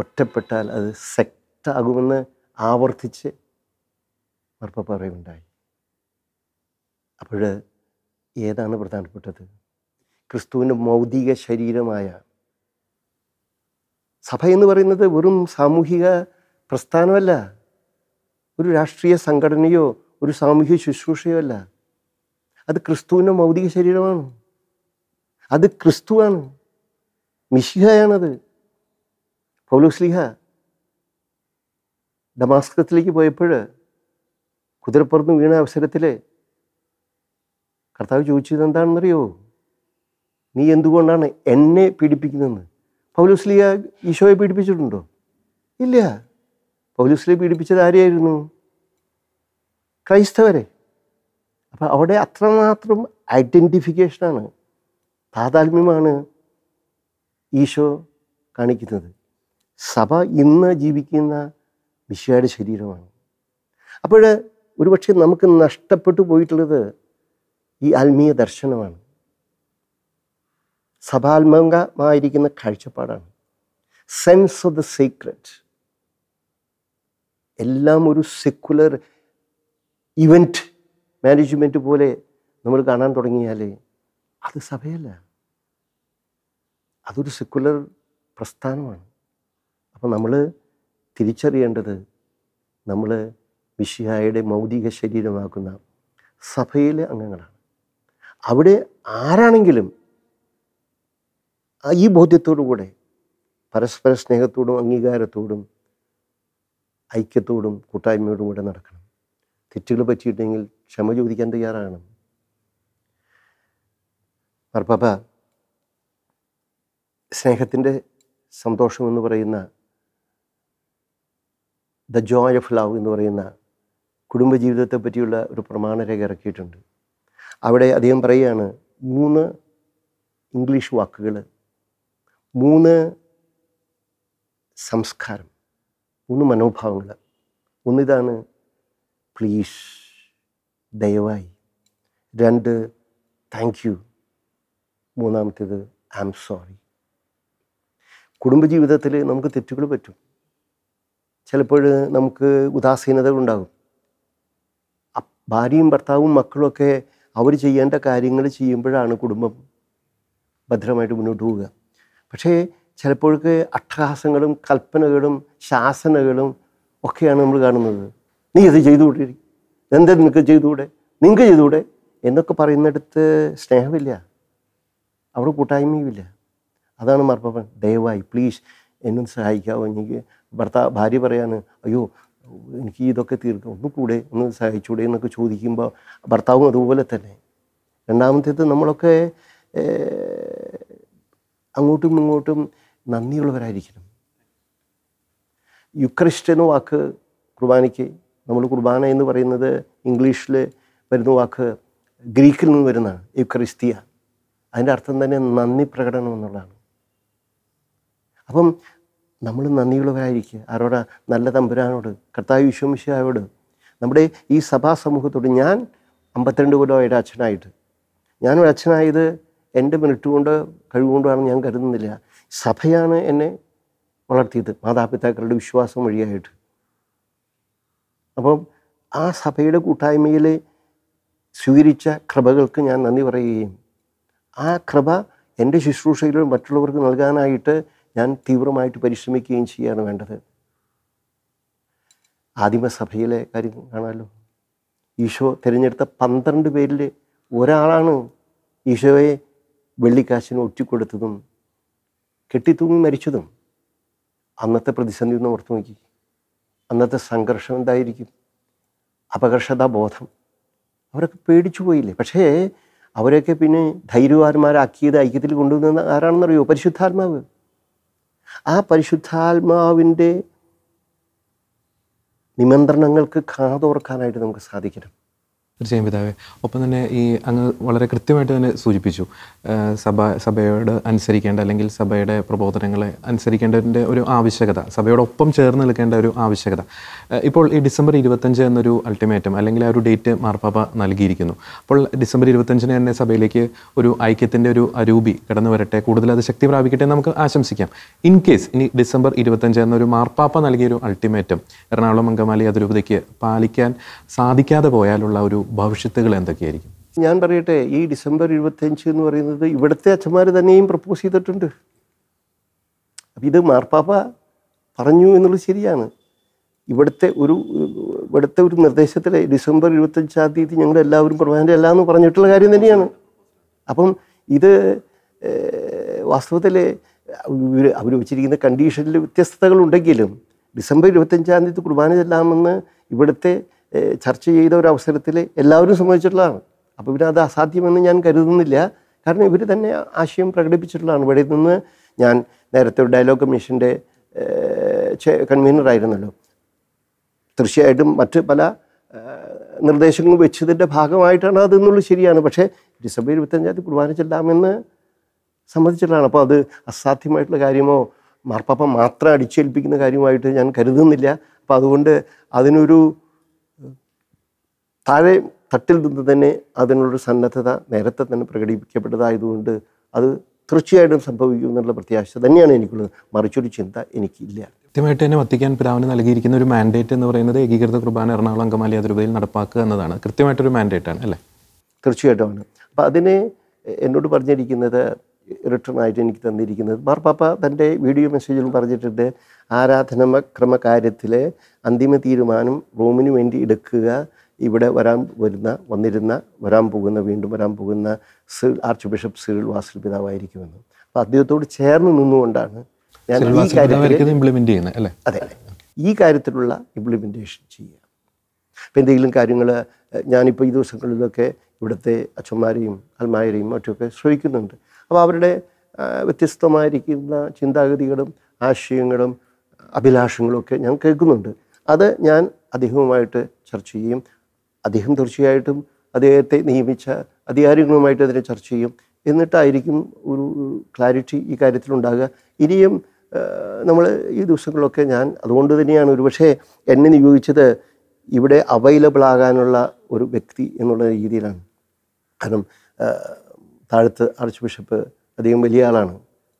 ഒറ്റപ്പെട്ടാൽ അത് സെക്റ്റാകുമെന്ന് ആവർത്തിച്ച് മറപ്പാപ്പ പറയുണ്ടായി അപ്പോൾ ഏതാണ് പ്രധാനപ്പെട്ടത് ക്രിസ്തുവിൻ്റെ മൗതിക ശരീരമായ സഭ എന്ന് പറയുന്നത് വെറും സാമൂഹിക പ്രസ്ഥാനമല്ല ഒരു രാഷ്ട്രീയ സംഘടനയോ ഒരു സാമൂഹിക ശുശ്രൂഷയോ അല്ല അത് ക്രിസ്തുവിൻ്റെ മൗതിക ശരീരമാണ് അത് ക്രിസ്തുവാണ് മിശിഹയാണത് പൗലുസ്ലിഹ ഡമാസ്കത്തിലേക്ക് പോയപ്പോൾ കുതിരപ്പുറത്ത് വീണ അവസരത്തിൽ കർത്താവ് ചോദിച്ചത് എന്താണെന്നറിയോ നീ എന്തുകൊണ്ടാണ് എന്നെ പീഡിപ്പിക്കുന്നതെന്ന് പൗലൂസ്ലിയ ഈശോയെ പീഡിപ്പിച്ചിട്ടുണ്ടോ ഇല്ല പൗലൂസ്ലിയ പീഡിപ്പിച്ചത് ആരെയായിരുന്നു ക്രൈസ്തവരെ അപ്പം അവിടെ അത്രമാത്രം ഐഡൻറ്റിഫിക്കേഷനാണ് താതാത്മ്യമാണ് ഈശോ കാണിക്കുന്നത് സഭ ഇന്ന് ജീവിക്കുന്ന മിശിയുടെ ശരീരമാണ് അപ്പോൾ ഒരുപക്ഷെ നമുക്ക് നഷ്ടപ്പെട്ടു പോയിട്ടുള്ളത് ഈ ആത്മീയ ദർശനമാണ് സഭാത്മകമായിരിക്കുന്ന കാഴ്ചപ്പാടാണ് സെൻസ് ഓഫ് ദ സീക്രറ്റ് എല്ലാം ഒരു സെക്കുലർ ഇവൻറ്റ് മാനേജ്മെൻ്റ് പോലെ നമ്മൾ കാണാൻ തുടങ്ങിയാൽ അത് സഭയല്ല അതൊരു സെക്കുലർ പ്രസ്ഥാനമാണ് അപ്പോൾ നമ്മൾ തിരിച്ചറിയേണ്ടത് നമ്മൾ മിഷിഹായുടെ മൗതിക ശരീരമാക്കുന്ന സഭയിലെ അംഗങ്ങളാണ് അവിടെ ആരാണെങ്കിലും ഈ ബോധ്യത്തോടു കൂടെ പരസ്പര സ്നേഹത്തോടും അംഗീകാരത്തോടും ഐക്യത്തോടും കൂട്ടായ്മയോടും കൂടെ നടക്കണം തെറ്റുകൾ പറ്റിയിട്ടെങ്കിൽ ക്ഷമ ചോദിക്കാൻ തയ്യാറാകണം മാർപ്പാപ്പ സ്നേഹത്തിൻ്റെ എന്ന് പറയുന്ന ദ ജോയ് ഓഫ് ലവ് എന്ന് പറയുന്ന കുടുംബജീവിതത്തെ പറ്റിയുള്ള ഒരു പ്രമാണരേഖ ഇറക്കിയിട്ടുണ്ട് അവിടെ അദ്ദേഹം പറയുകയാണ് മൂന്ന് ഇംഗ്ലീഷ് വാക്കുകൾ മൂന്ന് സംസ്കാരം മൂന്ന് മനോഭാവങ്ങൾ ഒന്നിതാണ് പ്ലീസ് ദയവായി രണ്ട് താങ്ക് യു മൂന്നാമത്തേത് ഐ ആം സോറി കുടുംബജീവിതത്തിൽ നമുക്ക് തെറ്റുകൾ പറ്റും ചിലപ്പോൾ നമുക്ക് ഉദാസീനതകളുണ്ടാകും ഉണ്ടാകും ഭാര്യയും ഭർത്താവും മക്കളൊക്കെ അവർ ചെയ്യേണ്ട കാര്യങ്ങൾ ചെയ്യുമ്പോഴാണ് കുടുംബം ഭദ്രമായിട്ട് മുന്നോട്ട് പോവുക പക്ഷേ ചിലപ്പോഴൊക്കെ അട്ടഹാസങ്ങളും കൽപ്പനകളും ശാസനകളും ഒക്കെയാണ് നമ്മൾ കാണുന്നത് നീ ഇത് ചെയ്തുകൂടെ എന്താ നിങ്ങൾക്ക് ചെയ്തുകൂടെ നിങ്ങൾക്ക് ചെയ്തുകൂടെ എന്നൊക്കെ പറയുന്നിടത്ത് സ്നേഹമില്ല അവിടെ കൂട്ടായ്മയുമില്ല അതാണ് മർപ്പൻ ദയവായി പ്ലീസ് എന്നും സഹായിക്കാവോ എനിക്ക് ഭർത്താവ് ഭാര്യ പറയാണ് അയ്യോ എനിക്ക് ഇതൊക്കെ തീർക്കും ഒന്ന് കൂടെ ഒന്ന് സഹായിച്ചൂടെ എന്നൊക്കെ ചോദിക്കുമ്പോൾ ഭർത്താവും അതുപോലെ തന്നെ രണ്ടാമത്തേത് നമ്മളൊക്കെ അങ്ങോട്ടും ഇങ്ങോട്ടും നന്ദിയുള്ളവരായിരിക്കണം യുക്രിസ്റ്റ് എന്ന വാക്ക് കുർബാനയ്ക്ക് നമ്മൾ കുർബാന എന്ന് പറയുന്നത് ഇംഗ്ലീഷിൽ വരുന്ന വാക്ക് ഗ്രീക്കിൽ നിന്ന് വരുന്നതാണ് യുക്രിസ്തിയ അതിൻ്റെ അർത്ഥം തന്നെ നന്ദി പ്രകടനം എന്നുള്ളതാണ് അപ്പം നമ്മൾ നന്ദിയുള്ളവരായിരിക്കുക ആരോടാ നല്ല തമ്പുരാനോട് കർത്താവ് വിശ്വമിശയോട് നമ്മുടെ ഈ സഭാ സമൂഹത്തോട് ഞാൻ അമ്പത്തിരണ്ട് കൊല്ലം ഒരച്ഛനായിട്ട് ഞാനൊരച്ഛനായത് എൻ്റെ മിനിറ്റ് കൊണ്ട് കഴിവുകൊണ്ടാണ് ഞാൻ കരുതുന്നില്ല സഭയാണ് എന്നെ വളർത്തിയത് മാതാപിതാക്കളുടെ വിശ്വാസം വഴിയായിട്ട് അപ്പം ആ സഭയുടെ കൂട്ടായ്മയിൽ സ്വീകരിച്ച കൃപകൾക്ക് ഞാൻ നന്ദി പറയുകയും ആ കൃപ എൻ്റെ ശുശ്രൂഷയിൽ മറ്റുള്ളവർക്ക് നൽകാനായിട്ട് ഞാൻ തീവ്രമായിട്ട് പരിശ്രമിക്കുകയും ചെയ്യുകയാണ് വേണ്ടത് ആദിമസഭയിലെ കാര്യം കാണാമല്ലോ ഈശോ തിരഞ്ഞെടുത്ത പന്ത്രണ്ട് പേരിൽ ഒരാളാണ് ഈശോയെ വെള്ളിക്കാശിന് ഒറ്റിക്കൊടുത്തതും കെട്ടിത്തൂങ്ങി മരിച്ചതും അന്നത്തെ പ്രതിസന്ധി ഒന്ന് ഓർത്തു നോക്കി അന്നത്തെ സംഘർഷം എന്തായിരിക്കും അപകർഷതാബോധം അവരൊക്കെ പേടിച്ചു പോയില്ലേ പക്ഷേ അവരൊക്കെ പിന്നെ ധൈര്യവാന്മാരാക്കിയത് ഐക്യത്തിൽ കൊണ്ടുവന്ന ആരാണെന്നറിയോ പരിശുദ്ധാത്മാവ് ആ പരിശുദ്ധാത്മാവിൻ്റെ നിമന്ത്രണങ്ങൾക്ക് കാതോർക്കാനായിട്ട് നമുക്ക് സാധിക്കണം തീർച്ചയായും പിതാവേ ഒപ്പം തന്നെ ഈ അങ്ങ് വളരെ കൃത്യമായിട്ട് തന്നെ സൂചിപ്പിച്ചു സഭ സഭയോട് അനുസരിക്കേണ്ട അല്ലെങ്കിൽ സഭയുടെ പ്രബോധനങ്ങളെ അനുസരിക്കേണ്ടതിൻ്റെ ഒരു ആവശ്യകത സഭയോടൊപ്പം ചേർന്ന് നിൽക്കേണ്ട ഒരു ആവശ്യകത ഇപ്പോൾ ഈ ഡിസംബർ ഇരുപത്തഞ്ച് എന്നൊരു അൾട്ടിമേറ്റം അല്ലെങ്കിൽ ആ ഒരു ഡേറ്റ് മാർപ്പാപ്പ നൽകിയിരിക്കുന്നു അപ്പോൾ ഡിസംബർ ഇരുപത്തഞ്ചിന് തന്നെ സഭയിലേക്ക് ഒരു ഐക്യത്തിൻ്റെ ഒരു അരൂപി കടന്നു വരട്ടെ കൂടുതൽ അത് ശക്തി പ്രാപിക്കട്ടെ നമുക്ക് ആശംസിക്കാം ഇൻ കേസ് ഇനി ഡിസംബർ ഇരുപത്തഞ്ച് എന്നൊരു മാർപ്പാപ്പ നൽകിയൊരു അൾട്ടിമേറ്റം എറണാകുളം അങ്കമാലി അതിരൂപതയ്ക്ക് പാലിക്കാൻ സാധിക്കാതെ പോയാലുള്ള ഒരു ഭവിഷ്യത്തുകൾ എന്തൊക്കെയായിരിക്കും ഞാൻ പറയട്ടെ ഈ ഡിസംബർ ഇരുപത്തഞ്ച് എന്ന് പറയുന്നത് ഇവിടുത്തെ അച്ഛന്മാർ തന്നെയും പ്രപ്പോസ് ചെയ്തിട്ടുണ്ട് അപ്പം ഇത് മാർപ്പാപ്പ പറഞ്ഞു എന്നുള്ളത് ശരിയാണ് ഇവിടുത്തെ ഒരു ഇവിടുത്തെ ഒരു നിർദ്ദേശത്തിൽ ഡിസംബർ ഇരുപത്തഞ്ചാം തീയതി ഞങ്ങൾ എല്ലാവരും കുർബാനൻ്റെ അല്ല എന്ന് പറഞ്ഞിട്ടുള്ള കാര്യം തന്നെയാണ് അപ്പം ഇത് വാസ്തവത്തിൽ അവർ വെച്ചിരിക്കുന്ന കണ്ടീഷനിൽ വ്യത്യസ്തതകളുണ്ടെങ്കിലും ഡിസംബർ ഇരുപത്തഞ്ചാം തീയതി കുർബാന ചെല്ലാമെന്ന് ഇവിടുത്തെ ചർച്ച ചെയ്ത ഒരു അവസരത്തിൽ എല്ലാവരും സമ്മതിച്ചിട്ടുള്ളതാണ് അപ്പോൾ പിന്നെ അത് അസാധ്യമെന്ന് ഞാൻ കരുതുന്നില്ല കാരണം ഇവർ തന്നെ ആശയം പ്രകടിപ്പിച്ചിട്ടുള്ളതാണ് ഇവിടെ നിന്ന് ഞാൻ നേരത്തെ ഒരു ഡയലോഗ് കമ്മീഷൻ്റെ കൺവീനറായിരുന്നല്ലോ തീർച്ചയായിട്ടും മറ്റ് പല നിർദ്ദേശങ്ങൾ വെച്ചതിൻ്റെ ഭാഗമായിട്ടാണ് അതെന്നുള്ളത് ശരിയാണ് പക്ഷേ ഡിസംബർ ഇരുപത്തഞ്ചാം കുർബാന ചെല്ലാമെന്ന് സമ്മതിച്ചിട്ടുള്ളതാണ് അപ്പോൾ അത് അസാധ്യമായിട്ടുള്ള കാര്യമോ മാർപ്പാപ്പ മാത്രം അടിച്ചേൽപ്പിക്കുന്ന കാര്യമായിട്ട് ഞാൻ കരുതുന്നില്ല അപ്പോൾ അതുകൊണ്ട് അതിനൊരു താഴെ തട്ടിൽ നിന്ന് തന്നെ അതിനുള്ളൊരു സന്നദ്ധത നേരത്തെ തന്നെ പ്രകടിപ്പിക്കപ്പെട്ടതായതുകൊണ്ട് അത് തീർച്ചയായിട്ടും സംഭവിക്കും എന്നുള്ള പ്രത്യാശ തന്നെയാണ് എനിക്കുള്ളത് മറിച്ചൊരു ചിന്ത എനിക്കില്ല കൃത്യമായിട്ട് തന്നെ വത്തിക്കാൻ പിതാവിന് നൽകിയിരിക്കുന്ന ഒരു മാൻഡേറ്റ് എന്ന് പറയുന്നത് ഏകീകൃത കുർബാന എറണാകുളം അങ്കമാലി അതിരൂപതയിൽ നടപ്പാക്കുക എന്നതാണ് കൃത്യമായിട്ടൊരു മാൻഡേറ്റാണ് അല്ലേ തീർച്ചയായിട്ടുമാണ് അപ്പോൾ അതിനെ എന്നോട് പറഞ്ഞിരിക്കുന്നത് റിട്ടേൺ ആയിട്ട് എനിക്ക് തന്നിരിക്കുന്നത് മാർപ്പാപ്പ തൻ്റെ വീഡിയോ മെസ്സേജിൽ പറഞ്ഞിട്ടുണ്ട് ആരാധന കാര്യത്തിലെ അന്തിമ തീരുമാനം റോമിന് വേണ്ടി എടുക്കുക ഇവിടെ വരാൻ വരുന്ന വന്നിരുന്ന വരാൻ പോകുന്ന വീണ്ടും വരാൻ പോകുന്ന സിർ ആർച്ച് ബിഷപ്പ് സിറിൽ വാസിൽ പിതാവായിരിക്കുമെന്ന് അപ്പോൾ അദ്ദേഹത്തോട് ചേർന്ന് നിന്നുകൊണ്ടാണ് ഞാൻ ഈ കാര്യത്തിൽ ചെയ്യുന്നത് അല്ലേ അതെ ഈ കാര്യത്തിലുള്ള ഇംപ്ലിമെൻറ്റേഷൻ ചെയ്യുക അപ്പം എന്തെങ്കിലും കാര്യങ്ങൾ ഞാനിപ്പോൾ ഈ ദിവസങ്ങളിലൊക്കെ ഇവിടുത്തെ അച്ഛന്മാരെയും അൽമാരെയും മറ്റുമൊക്കെ ശ്രമിക്കുന്നുണ്ട് അപ്പോൾ അവരുടെ വ്യത്യസ്തമായിരിക്കുന്ന ചിന്താഗതികളും ആശയങ്ങളും ഒക്കെ ഞാൻ കേൾക്കുന്നുണ്ട് അത് ഞാൻ അദ്ദേഹവുമായിട്ട് ചർച്ച ചെയ്യും അദ്ദേഹം തീർച്ചയായിട്ടും അദ്ദേഹത്തെ നിയമിച്ച അധികാരികളുമായിട്ട് അതിനെ ചർച്ച ചെയ്യും എന്നിട്ടായിരിക്കും ഒരു ക്ലാരിറ്റി ഈ കാര്യത്തിലുണ്ടാകുക ഇനിയും നമ്മൾ ഈ ദിവസങ്ങളിലൊക്കെ ഞാൻ അതുകൊണ്ട് തന്നെയാണ് ഒരുപക്ഷെ എന്നെ നിയോഗിച്ചത് ഇവിടെ അവൈലബിൾ ആകാനുള്ള ഒരു വ്യക്തി എന്നുള്ള രീതിയിലാണ് കാരണം താഴത്ത് ആർച്ച് ബിഷപ്പ് അദ്ദേഹം വലിയ ആളാണ്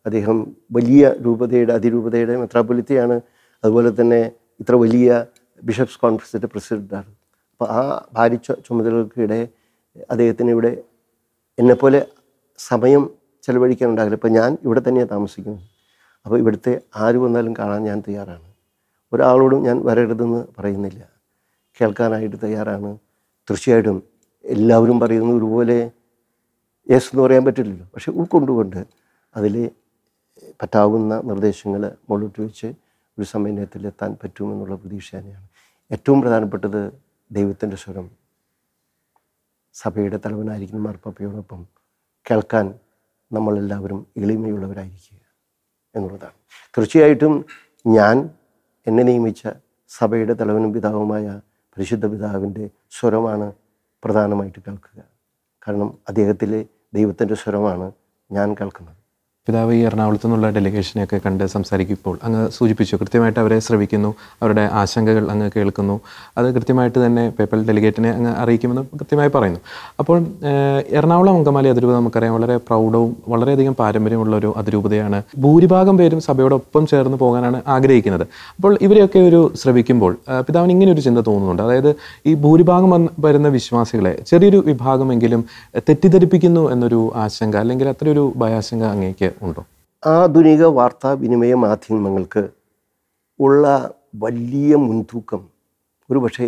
അദ്ദേഹം വലിയ രൂപതയുടെ അതിരൂപതയുടെ മെത്രാപൊലിത്തയാണ് അതുപോലെ തന്നെ ഇത്ര വലിയ ബിഷപ്സ് കോൺഫറൻസിൻ്റെ പ്രസിഡൻ്റാണ് അപ്പോൾ ആ ഭാരിച്ച ചുമതലകൾക്കിടെ അദ്ദേഹത്തിന് ഇവിടെ എന്നെപ്പോലെ സമയം ചെലവഴിക്കാൻ ഉണ്ടാകില്ല ഇപ്പോൾ ഞാൻ ഇവിടെ തന്നെയാണ് താമസിക്കുന്നത് അപ്പോൾ ഇവിടുത്തെ ആര് വന്നാലും കാണാൻ ഞാൻ തയ്യാറാണ് ഒരാളോടും ഞാൻ വരരുതെന്ന് പറയുന്നില്ല കേൾക്കാനായിട്ട് തയ്യാറാണ് തീർച്ചയായിട്ടും എല്ലാവരും പറയുന്നത് ഒരുപോലെ യേസ് എന്ന് പറയാൻ പറ്റില്ലല്ലോ പക്ഷെ ഉൾക്കൊണ്ടുകൊണ്ട് അതിൽ പറ്റാവുന്ന നിർദ്ദേശങ്ങൾ മുകളിട്ട് വെച്ച് ഒരു എത്താൻ പറ്റുമെന്നുള്ള പ്രതീക്ഷ തന്നെയാണ് ഏറ്റവും പ്രധാനപ്പെട്ടത് ദൈവത്തിൻ്റെ സ്വരം സഭയുടെ തലവനായിരിക്കുന്ന മാർപ്പാപ്പയോടൊപ്പം കേൾക്കാൻ നമ്മളെല്ലാവരും എളിമയുള്ളവരായിരിക്കുക എന്നുള്ളതാണ് തീർച്ചയായിട്ടും ഞാൻ എന്നെ നിയമിച്ച സഭയുടെ തലവനും പിതാവുമായ പരിശുദ്ധ പിതാവിൻ്റെ സ്വരമാണ് പ്രധാനമായിട്ട് കേൾക്കുക കാരണം അദ്ദേഹത്തിലെ ദൈവത്തിൻ്റെ സ്വരമാണ് ഞാൻ കേൾക്കുന്നത് പിതാവ് ഈ എറണാകുളത്തു നിന്നുള്ള ഡെലിഗേഷനെയൊക്കെ കണ്ട് സംസാരിക്കുമ്പോൾ അങ്ങ് സൂചിപ്പിച്ചു കൃത്യമായിട്ട് അവരെ ശ്രവിക്കുന്നു അവരുടെ ആശങ്കകൾ അങ്ങ് കേൾക്കുന്നു അത് കൃത്യമായിട്ട് തന്നെ പേപ്പൽ ഡെലിഗേറ്റിനെ അങ്ങ് അറിയിക്കുമെന്ന് കൃത്യമായി പറയുന്നു അപ്പോൾ എറണാകുളം അങ്കമാലി അതിരൂപത നമുക്കറിയാം വളരെ പ്രൗഡവും വളരെയധികം പാരമ്പര്യമുള്ള ഒരു അതിരൂപതയാണ് ഭൂരിഭാഗം പേരും സഭയോടൊപ്പം ചേർന്ന് പോകാനാണ് ആഗ്രഹിക്കുന്നത് അപ്പോൾ ഇവരെയൊക്കെ ഒരു ശ്രവിക്കുമ്പോൾ പിതാവിന് ഇങ്ങനെ ഒരു ചിന്ത തോന്നുന്നുണ്ട് അതായത് ഈ ഭൂരിഭാഗം വരുന്ന വിശ്വാസികളെ ചെറിയൊരു വിഭാഗമെങ്കിലും തെറ്റിദ്ധരിപ്പിക്കുന്നു എന്നൊരു ആശങ്ക അല്ലെങ്കിൽ അത്രയൊരു ഭയാശങ്ക അങ്ങേക്ക് ഉണ്ടോ ആധുനിക വാർത്താവിനിമയ മാധ്യമങ്ങൾക്ക് ഉള്ള വലിയ മുൻതൂക്കം ഒരു പക്ഷേ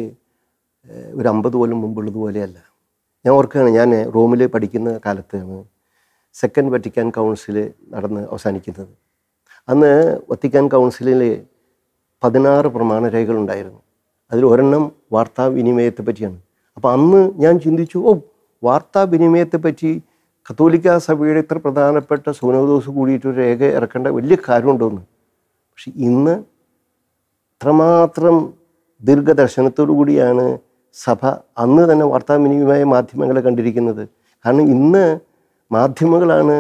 ഒരു അമ്പത് കൊല്ലം മുമ്പുള്ളതുപോലെയല്ല ഞാൻ ഓർക്കുകയാണ് ഞാൻ റോമിൽ പഠിക്കുന്ന കാലത്താണ് സെക്കൻഡ് വത്തിക്കാൻ കൗൺസിൽ നടന്ന് അവസാനിക്കുന്നത് അന്ന് വത്തിക്കാൻ കൗൺസിലിൽ പതിനാറ് രേഖകളുണ്ടായിരുന്നു അതിൽ ഒരെണ്ണം വാർത്താവിനിമയത്തെ പറ്റിയാണ് അപ്പോൾ അന്ന് ഞാൻ ചിന്തിച്ചു ഓ വാർത്താവിനിമയത്തെ പറ്റി കത്തോലിക്ക സഭയുടെ ഇത്ര പ്രധാനപ്പെട്ട സോനോദോസ് കൂടിയിട്ട് ഒരു രേഖ ഇറക്കേണ്ട വലിയ കാര്യമുണ്ടോന്ന് പക്ഷെ ഇന്ന് ഇത്രമാത്രം ദീർഘദർശനത്തോടു കൂടിയാണ് സഭ അന്ന് തന്നെ വാർത്താവിനിമയ മാധ്യമങ്ങളെ കണ്ടിരിക്കുന്നത് കാരണം ഇന്ന് മാധ്യമങ്ങളാണ്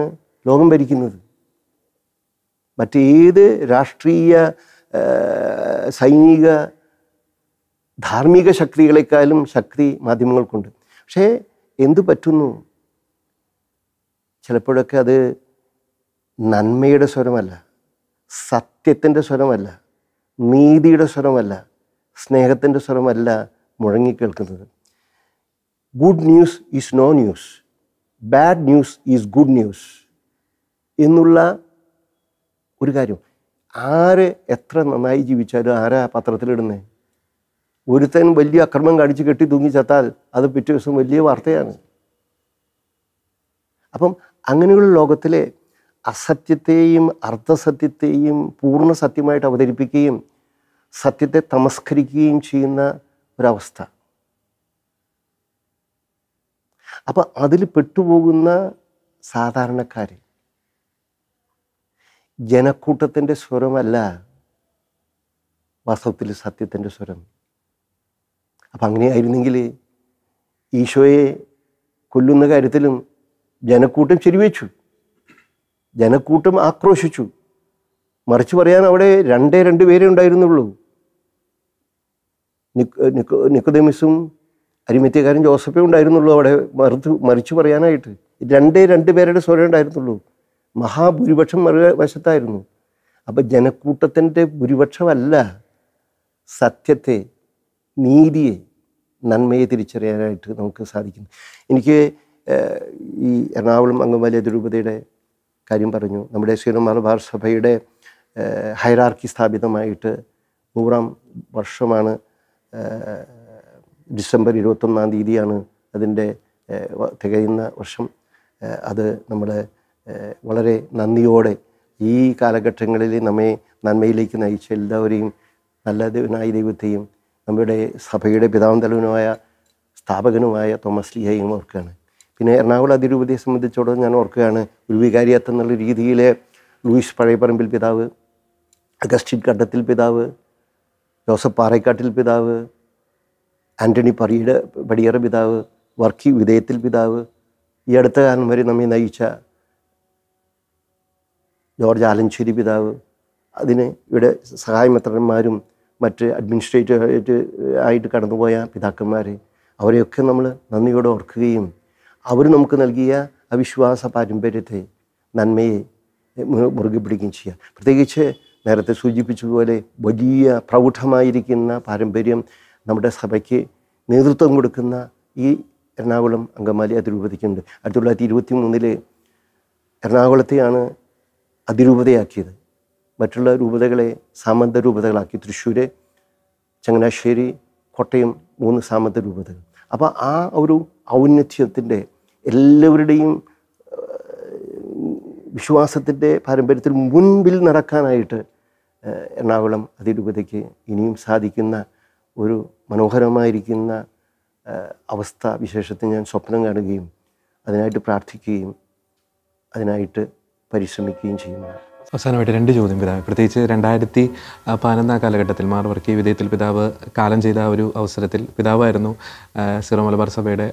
ലോകം ഭരിക്കുന്നത് മറ്റേത് രാഷ്ട്രീയ സൈനിക ധാർമ്മിക ശക്തികളെക്കാളും ശക്തി മാധ്യമങ്ങൾക്കുണ്ട് പക്ഷേ എന്തു പറ്റുന്നു ചിലപ്പോഴൊക്കെ അത് നന്മയുടെ സ്വരമല്ല സത്യത്തിൻ്റെ സ്വരമല്ല നീതിയുടെ സ്വരമല്ല സ്നേഹത്തിൻ്റെ സ്വരമല്ല മുഴങ്ങിക്കേൾക്കുന്നത് good news is no news bad news is good news എന്നുള്ള ഒരു കാര്യം ആര് എത്ര നന്നായി ജീവിച്ചാലും ആരാ പത്രത്തിലിടുന്നത് ഒരുത്തൻ വലിയ അക്രമം കാണിച്ച് കെട്ടി തൂങ്ങി ചത്താൽ അത് പിറ്റേ ദിവസം വലിയ വാർത്തയാണ് അപ്പം അങ്ങനെയുള്ള ലോകത്തിലെ അസത്യത്തെയും അർദ്ധസത്യത്തെയും പൂർണ്ണ സത്യമായിട്ട് അവതരിപ്പിക്കുകയും സത്യത്തെ തമസ്കരിക്കുകയും ചെയ്യുന്ന ഒരവസ്ഥ അപ്പം അതിൽ പെട്ടുപോകുന്ന സാധാരണക്കാർ ജനക്കൂട്ടത്തിൻ്റെ സ്വരമല്ല വാസ്തവത്തിൽ സത്യത്തിൻ്റെ സ്വരം അപ്പം ആയിരുന്നെങ്കിൽ ഈശോയെ കൊല്ലുന്ന കാര്യത്തിലും ജനക്കൂട്ടം ശരിവെച്ചു ജനക്കൂട്ടം ആക്രോശിച്ചു മറിച്ച് പറയാൻ അവിടെ രണ്ടേ രണ്ട് പേരേ ഉണ്ടായിരുന്നുള്ളൂ നിക്കുദമിസും അരിമത്യക്കാരൻ ജോസഫേ ഉണ്ടായിരുന്നുള്ളൂ അവിടെ മറുത്ത് മറിച്ച് പറയാനായിട്ട് രണ്ടേ രണ്ട് പേരുടെ സ്വരം ഉണ്ടായിരുന്നുള്ളൂ മഹാഭൂരിപക്ഷം മറുവശത്തായിരുന്നു അപ്പം ജനക്കൂട്ടത്തിൻ്റെ ഭൂരിപക്ഷമല്ല സത്യത്തെ നീതിയെ നന്മയെ തിരിച്ചറിയാനായിട്ട് നമുക്ക് സാധിക്കുന്നു എനിക്ക് ഈ എറണാകുളം അംഗൻവാടി അതിരൂപതയുടെ കാര്യം പറഞ്ഞു നമ്മുടെ ശ്രീ മലബാർ സഭയുടെ ഹൈറാർക്കി സ്ഥാപിതമായിട്ട് നൂറാം വർഷമാണ് ഡിസംബർ ഇരുപത്തൊന്നാം തീയതിയാണ് അതിൻ്റെ തികയുന്ന വർഷം അത് നമ്മൾ വളരെ നന്ദിയോടെ ഈ കാലഘട്ടങ്ങളിൽ നമ്മെ നന്മയിലേക്ക് നയിച്ച എല്ലാവരെയും നല്ലതിനായ ദൈവത്തെയും നമ്മുടെ സഭയുടെ പിതാവും തലവനുമായ സ്ഥാപകനുമായ തോമസ് ലിഹയും ഓർക്കുകയാണ് പിന്നെ എറണാകുളം അതിരൂപതയെ സംബന്ധിച്ചോളം ഞാൻ ഓർക്കുകയാണ് ഒരു വികാരിയത്ത് എന്നുള്ള രീതിയിലെ ലൂയിസ് പഴയപറമ്പിൽ പിതാവ് അഗസ്റ്റിൻ കണ്ടത്തിൽ പിതാവ് ജോസഫ് പാറയ്ക്കാട്ടിൽ പിതാവ് ആൻ്റണി പറിയുടെ പടിയറ പിതാവ് വർക്കി വിധേയത്തിൽ പിതാവ് ഈ അടുത്ത കാലം വരെ നമ്മെ നയിച്ച ജോർജ് ആലഞ്ചേരി പിതാവ് അതിന് ഇവിടെ സഹായമെത്രന്മാരും മറ്റ് അഡ്മിനിസ്ട്രേറ്റീവ് ആയിട്ട് കടന്നുപോയ പിതാക്കന്മാർ അവരെയൊക്കെ നമ്മൾ നന്ദിയോടെ ഓർക്കുകയും അവർ നമുക്ക് നൽകിയ അവിശ്വാസ പാരമ്പര്യത്തെ നന്മയെ മുറുകെ പിടിക്കുകയും ചെയ്യുക പ്രത്യേകിച്ച് നേരത്തെ സൂചിപ്പിച്ചതുപോലെ വലിയ പ്രൗഢമായിരിക്കുന്ന പാരമ്പര്യം നമ്മുടെ സഭയ്ക്ക് നേതൃത്വം കൊടുക്കുന്ന ഈ എറണാകുളം അങ്കമാലി അതിരൂപതയ്ക്കുണ്ട് ആയിരത്തി തൊള്ളായിരത്തി ഇരുപത്തി മൂന്നിൽ എറണാകുളത്തെയാണ് അതിരൂപതയാക്കിയത് മറ്റുള്ള രൂപതകളെ സാമന്ത രൂപതകളാക്കി തൃശ്ശൂർ ചങ്ങനാശ്ശേരി കോട്ടയം മൂന്ന് സാമന്ത രൂപതകൾ അപ്പോൾ ആ ഒരു ഔന്നത്യത്തിൻ്റെ എല്ലാവരുടെയും വിശ്വാസത്തിൻ്റെ പാരമ്പര്യത്തിൽ മുൻപിൽ നടക്കാനായിട്ട് എറണാകുളം അതിരൂപതയ്ക്ക് ഇനിയും സാധിക്കുന്ന ഒരു മനോഹരമായിരിക്കുന്ന അവസ്ഥ വിശേഷത്തിൽ ഞാൻ സ്വപ്നം കാണുകയും അതിനായിട്ട് പ്രാർത്ഥിക്കുകയും അതിനായിട്ട് പരിശ്രമിക്കുകയും ചെയ്യുന്നു അവസാനമായിട്ട് രണ്ട് ചോദ്യം പിതാവ് പ്രത്യേകിച്ച് രണ്ടായിരത്തി പതിനൊന്നാം കാലഘട്ടത്തിൽ മാർവർക്കി വിധേയത്തിൽ പിതാവ് കാലം ചെയ്ത ആ ഒരു അവസരത്തിൽ പിതാവായിരുന്നു സിറോ മലബാർ സഭയുടെ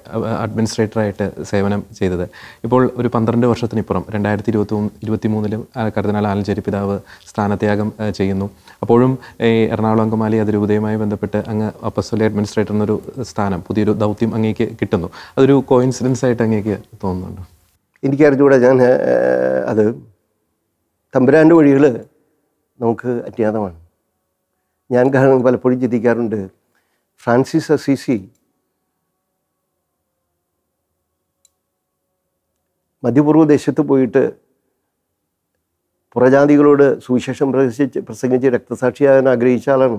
അഡ്മിനിസ്ട്രേറ്ററായിട്ട് സേവനം ചെയ്തത് ഇപ്പോൾ ഒരു പന്ത്രണ്ട് വർഷത്തിനിപ്പുറം രണ്ടായിരത്തി ഇരുപത്തി ഇരുപത്തി മൂന്നിലും കർദിനാൾ ആലഞ്ചേരി പിതാവ് സ്ഥാനത്യാഗം ചെയ്യുന്നു അപ്പോഴും ഈ എറണാകുളം അങ്കമാലി അതിരൂപതയുമായി ബന്ധപ്പെട്ട് അങ്ങ് അപ്പസ്വലി അഡ്മിനിസ്ട്രേറ്റർ എന്നൊരു സ്ഥാനം പുതിയൊരു ദൗത്യം അങ്ങേക്ക് കിട്ടുന്നു അതൊരു കോയിൻസിഡൻസ് ആയിട്ട് അങ്ങേക്ക് തോന്നുന്നുണ്ടോ എനിക്കറിഞ്ഞുകൂടെ ഞാൻ അത് തമ്പുരാൻ്റെ വഴികൾ നമുക്ക് അജ്ഞാതമാണ് ഞാൻ പലപ്പോഴും ചിന്തിക്കാറുണ്ട് ഫ്രാൻസിസ് അസീസി മധ്യപൂർവ്വ ദേശത്ത് പോയിട്ട് പുറജാതികളോട് സുവിശേഷം പ്രസംഗിച്ച് പ്രസംഗിച്ച് രക്തസാക്ഷിയാകാൻ ആഗ്രഹിച്ച ആളാണ്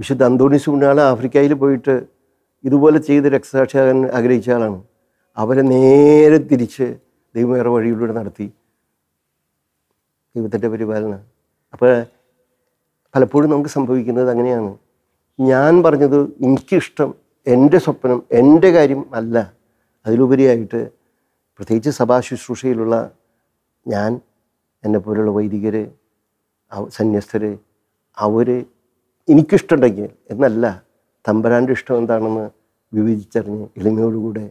വിശുദ്ധ അന്തോണിസ് മുന്നാൾ ആഫ്രിക്കയിൽ പോയിട്ട് ഇതുപോലെ ചെയ്ത് രക്തസാക്ഷിയാകാൻ ആഗ്രഹിച്ച ആളാണ് അവരെ നേരെ തിരിച്ച് ദൈവമേറെ വഴിയിലൂടെ നടത്തി ദൈവത്തിൻ്റെ പരിപാലനം അപ്പോൾ പലപ്പോഴും നമുക്ക് സംഭവിക്കുന്നത് അങ്ങനെയാണ് ഞാൻ പറഞ്ഞത് എനിക്കിഷ്ടം എൻ്റെ സ്വപ്നം എൻ്റെ കാര്യം അല്ല അതിലുപരിയായിട്ട് പ്രത്യേകിച്ച് സഭാ ശുശ്രൂഷയിലുള്ള ഞാൻ എന്നെപ്പോലുള്ള വൈദികർ സന്യസ്തർ അവർ എനിക്കിഷ്ടമുണ്ടെങ്കിൽ എന്നല്ല തമ്പരാൻ്റെ ഇഷ്ടം എന്താണെന്ന് വിവേചിച്ചറിഞ്ഞ് എളിമയോടുകൂടെ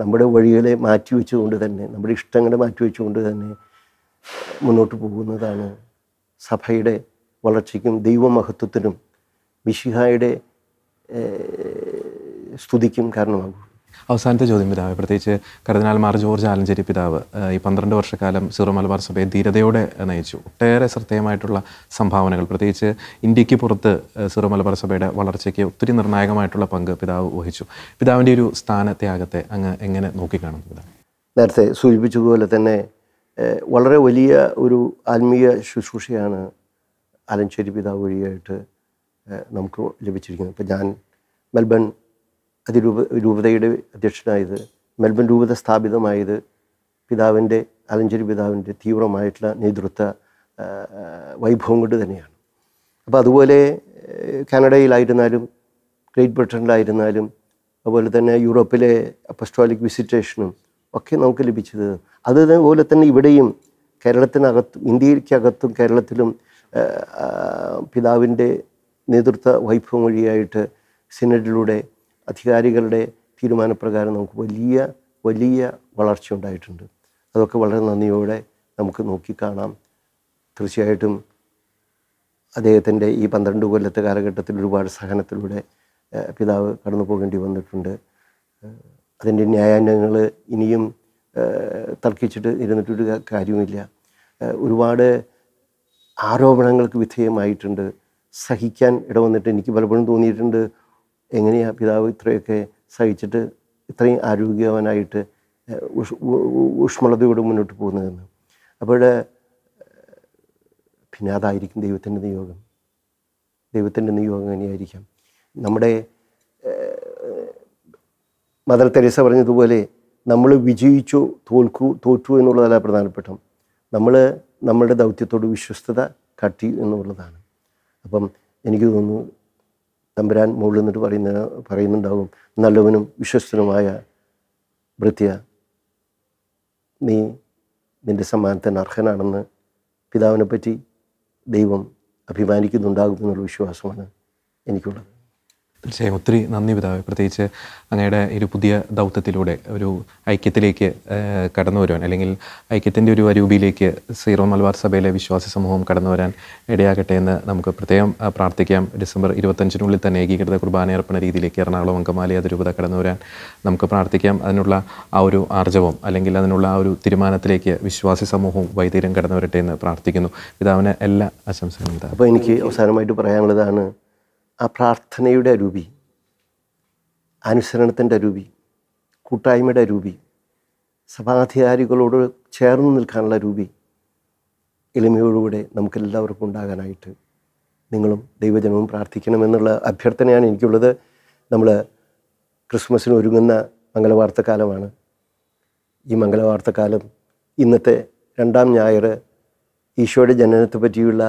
നമ്മുടെ വഴികളെ വെച്ചുകൊണ്ട് തന്നെ നമ്മുടെ ഇഷ്ടങ്ങളെ മാറ്റി വെച്ചുകൊണ്ട് തന്നെ മുന്നോട്ട് പോകുന്നതാണ് സഭയുടെ വളർച്ചയ്ക്കും ദൈവമഹത്വത്തിനും മിഷിഹായുടെ സ്തുതിക്കും കാരണമാകും അവസാനത്തെ ചോദ്യം പിതാവ് പ്രത്യേകിച്ച് മാർ ജോർജ് ആലഞ്ചേരി പിതാവ് ഈ പന്ത്രണ്ട് വർഷക്കാലം സിറോ മലബാർ സഭയെ ധീരതയോടെ നയിച്ചു ഒട്ടേറെ ശ്രദ്ധേയമായിട്ടുള്ള സംഭാവനകൾ പ്രത്യേകിച്ച് ഇന്ത്യക്ക് പുറത്ത് സിറോ മലബാർ സഭയുടെ വളർച്ചയ്ക്ക് ഒത്തിരി നിർണായകമായിട്ടുള്ള പങ്ക് പിതാവ് വഹിച്ചു പിതാവിൻ്റെ ഒരു സ്ഥാനത്യാഗത്തെ അങ്ങ് എങ്ങനെ നോക്കിക്കാണുന്നു പിതാവ് നേരത്തെ സൂചിപ്പിച്ചതുപോലെ തന്നെ വളരെ വലിയ ഒരു ആത്മീയ ശുശ്രൂഷയാണ് അലഞ്ചേരി പിതാവ് വഴിയായിട്ട് നമുക്ക് ലഭിച്ചിരിക്കുന്നത് ഇപ്പം ഞാൻ മെൽബൺ അതിരൂപ രൂപതയുടെ അധ്യക്ഷനായത് മെൽബൺ രൂപത സ്ഥാപിതമായത് പിതാവിൻ്റെ അലഞ്ചേരി പിതാവിൻ്റെ തീവ്രമായിട്ടുള്ള നേതൃത്വ വൈഭവം കൊണ്ട് തന്നെയാണ് അപ്പോൾ അതുപോലെ കാനഡയിലായിരുന്നാലും ഗ്രേറ്റ് ബ്രിട്ടനിലായിരുന്നാലും അതുപോലെ തന്നെ യൂറോപ്പിലെ അപ്പസ്റ്റോളിക് വിസിറ്റേഷനും ഒക്കെ നമുക്ക് ലഭിച്ചത് അതുപോലെ തന്നെ ഇവിടെയും കേരളത്തിനകത്തും ഇന്ത്യക്കകത്തും കേരളത്തിലും പിതാവിൻ്റെ നേതൃത്വ വൈഭവം വഴിയായിട്ട് സിനഡിലൂടെ അധികാരികളുടെ തീരുമാനപ്രകാരം നമുക്ക് വലിയ വലിയ വളർച്ച ഉണ്ടായിട്ടുണ്ട് അതൊക്കെ വളരെ നന്ദിയോടെ നമുക്ക് നോക്കിക്കാണാം തീർച്ചയായിട്ടും അദ്ദേഹത്തിൻ്റെ ഈ പന്ത്രണ്ട് കൊല്ലത്തെ കാലഘട്ടത്തിൽ ഒരുപാട് സഹനത്തിലൂടെ പിതാവ് കടന്നു പോകേണ്ടി വന്നിട്ടുണ്ട് അതിൻ്റെ ന്യായാന്വയങ്ങൾ ഇനിയും തർക്കിച്ചിട്ട് ഇരുന്നിട്ടൊരു കാര്യവുമില്ല ഒരുപാട് ആരോപണങ്ങൾക്ക് വിധേയമായിട്ടുണ്ട് സഹിക്കാൻ ഇടവന്നിട്ട് എനിക്ക് പലപ്പോഴും തോന്നിയിട്ടുണ്ട് എങ്ങനെയാണ് പിതാവ് ഇത്രയൊക്കെ സഹിച്ചിട്ട് ഇത്രയും ആരോഗ്യവാനായിട്ട് ഊഷ്മളതയോട് മുന്നോട്ട് പോകുന്നതെന്ന് അപ്പോൾ പിന്നെ അതായിരിക്കും ദൈവത്തിൻ്റെ നിയോഗം ദൈവത്തിൻ്റെ നിയോഗം എങ്ങനെയായിരിക്കാം നമ്മുടെ മദർ തെരേസ പറഞ്ഞതുപോലെ നമ്മൾ വിജയിച്ചു തോൽക്കൂ തോറ്റു എന്നുള്ളതല്ല പ്രധാനപ്പെട്ടം നമ്മൾ നമ്മുടെ ദൗത്യത്തോട് വിശ്വസ്തത കാട്ടി എന്നുള്ളതാണ് അപ്പം എനിക്ക് തോന്നുന്നു തമ്പുരാൻ മുകളിൽ നിന്നിട്ട് പറയുന്ന പറയുന്നുണ്ടാവും നല്ലവനും വിശ്വസ്തനുമായ ഭൃത്യ നീ നിൻ്റെ സമ്മാനത്തിന് അർഹനാണെന്ന് പിതാവിനെപ്പറ്റി ദൈവം അഭിമാനിക്കുന്നുണ്ടാകുമെന്നുള്ള വിശ്വാസമാണ് എനിക്കുള്ളത് തീർച്ചയായും ഒത്തിരി നന്ദി പിതാവ് പ്രത്യേകിച്ച് അങ്ങയുടെ ഒരു പുതിയ ദൗത്യത്തിലൂടെ ഒരു ഐക്യത്തിലേക്ക് കടന്നു വരുവാൻ അല്ലെങ്കിൽ ഐക്യത്തിൻ്റെ ഒരു അരൂപിയിലേക്ക് സീറോ മലബാർ സഭയിലെ വിശ്വാസി സമൂഹം കടന്നു വരാൻ ഇടയാകട്ടെ എന്ന് നമുക്ക് പ്രത്യേകം പ്രാർത്ഥിക്കാം ഡിസംബർ ഇരുപത്തഞ്ചിനുള്ളിൽ തന്നെ ഏകീകൃത കുർബാന അർപ്പണ രീതിയിലേക്ക് എറണാകുളം അങ്കമാലി അതിരൂപത കടന്നു വരാൻ നമുക്ക് പ്രാർത്ഥിക്കാം അതിനുള്ള ആ ഒരു ആർജവം അല്ലെങ്കിൽ അതിനുള്ള ആ ഒരു തീരുമാനത്തിലേക്ക് വിശ്വാസി സമൂഹവും വൈദ്യരും കടന്നു വരട്ടെ എന്ന് പ്രാർത്ഥിക്കുന്നു പിതാവിന് എല്ലാ ആശംസകളും അപ്പോൾ എനിക്ക് അവസാനമായിട്ട് പറയാനുള്ളതാണ് ആ പ്രാർത്ഥനയുടെ രൂപി അനുസരണത്തിൻ്റെ രൂപി കൂട്ടായ്മയുടെ രൂപി സഭാധികാരികളോട് ചേർന്ന് നിൽക്കാനുള്ള രൂപി എളിമയോടുകൂടെ നമുക്കെല്ലാവർക്കും ഉണ്ടാകാനായിട്ട് നിങ്ങളും ദൈവജനവും പ്രാർത്ഥിക്കണമെന്നുള്ള അഭ്യർത്ഥനയാണ് എനിക്കുള്ളത് നമ്മൾ ക്രിസ്മസിന് ഒരുങ്ങുന്ന കാലമാണ് ഈ കാലം ഇന്നത്തെ രണ്ടാം ഞായർ ഈശോയുടെ ജനനത്തെ പറ്റിയുള്ള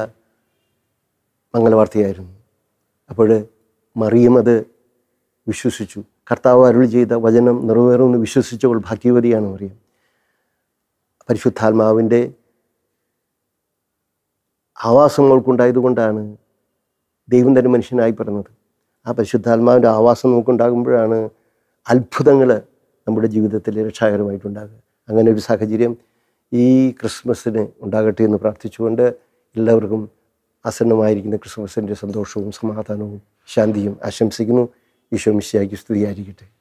മംഗളവാർത്തയായിരുന്നു അപ്പോൾ മറിയം അത് വിശ്വസിച്ചു കർത്താവ് അരുൾ ചെയ്ത വചനം നിറവേറുമെന്ന് വിശ്വസിച്ചവൾ ഭാഗ്യവതിയാണ് മറിയം പരിശുദ്ധാത്മാവിൻ്റെ ആവാസം അവൾക്കുണ്ടായതുകൊണ്ടാണ് ദൈവം തന്നെ മനുഷ്യനായി പറഞ്ഞത് ആ പരിശുദ്ധാത്മാവിൻ്റെ ആവാസം നമുക്കുണ്ടാകുമ്പോഴാണ് അത്ഭുതങ്ങൾ നമ്മുടെ ജീവിതത്തിൽ രക്ഷാകരമായിട്ടുണ്ടാകുക അങ്ങനെ ഒരു സാഹചര്യം ഈ ക്രിസ്മസിന് ഉണ്ടാകട്ടെ എന്ന് പ്രാർത്ഥിച്ചുകൊണ്ട് എല്ലാവർക്കും ആസന്നമായിരിക്കുന്ന ക്രിസ്മസിൻ്റെ സന്തോഷവും സമാധാനവും ശാന്തിയും ആശംസിക്കുന്നു ഈശോ മിശിയാക്കി സ്തുതിയായിരിക്കട്ടെ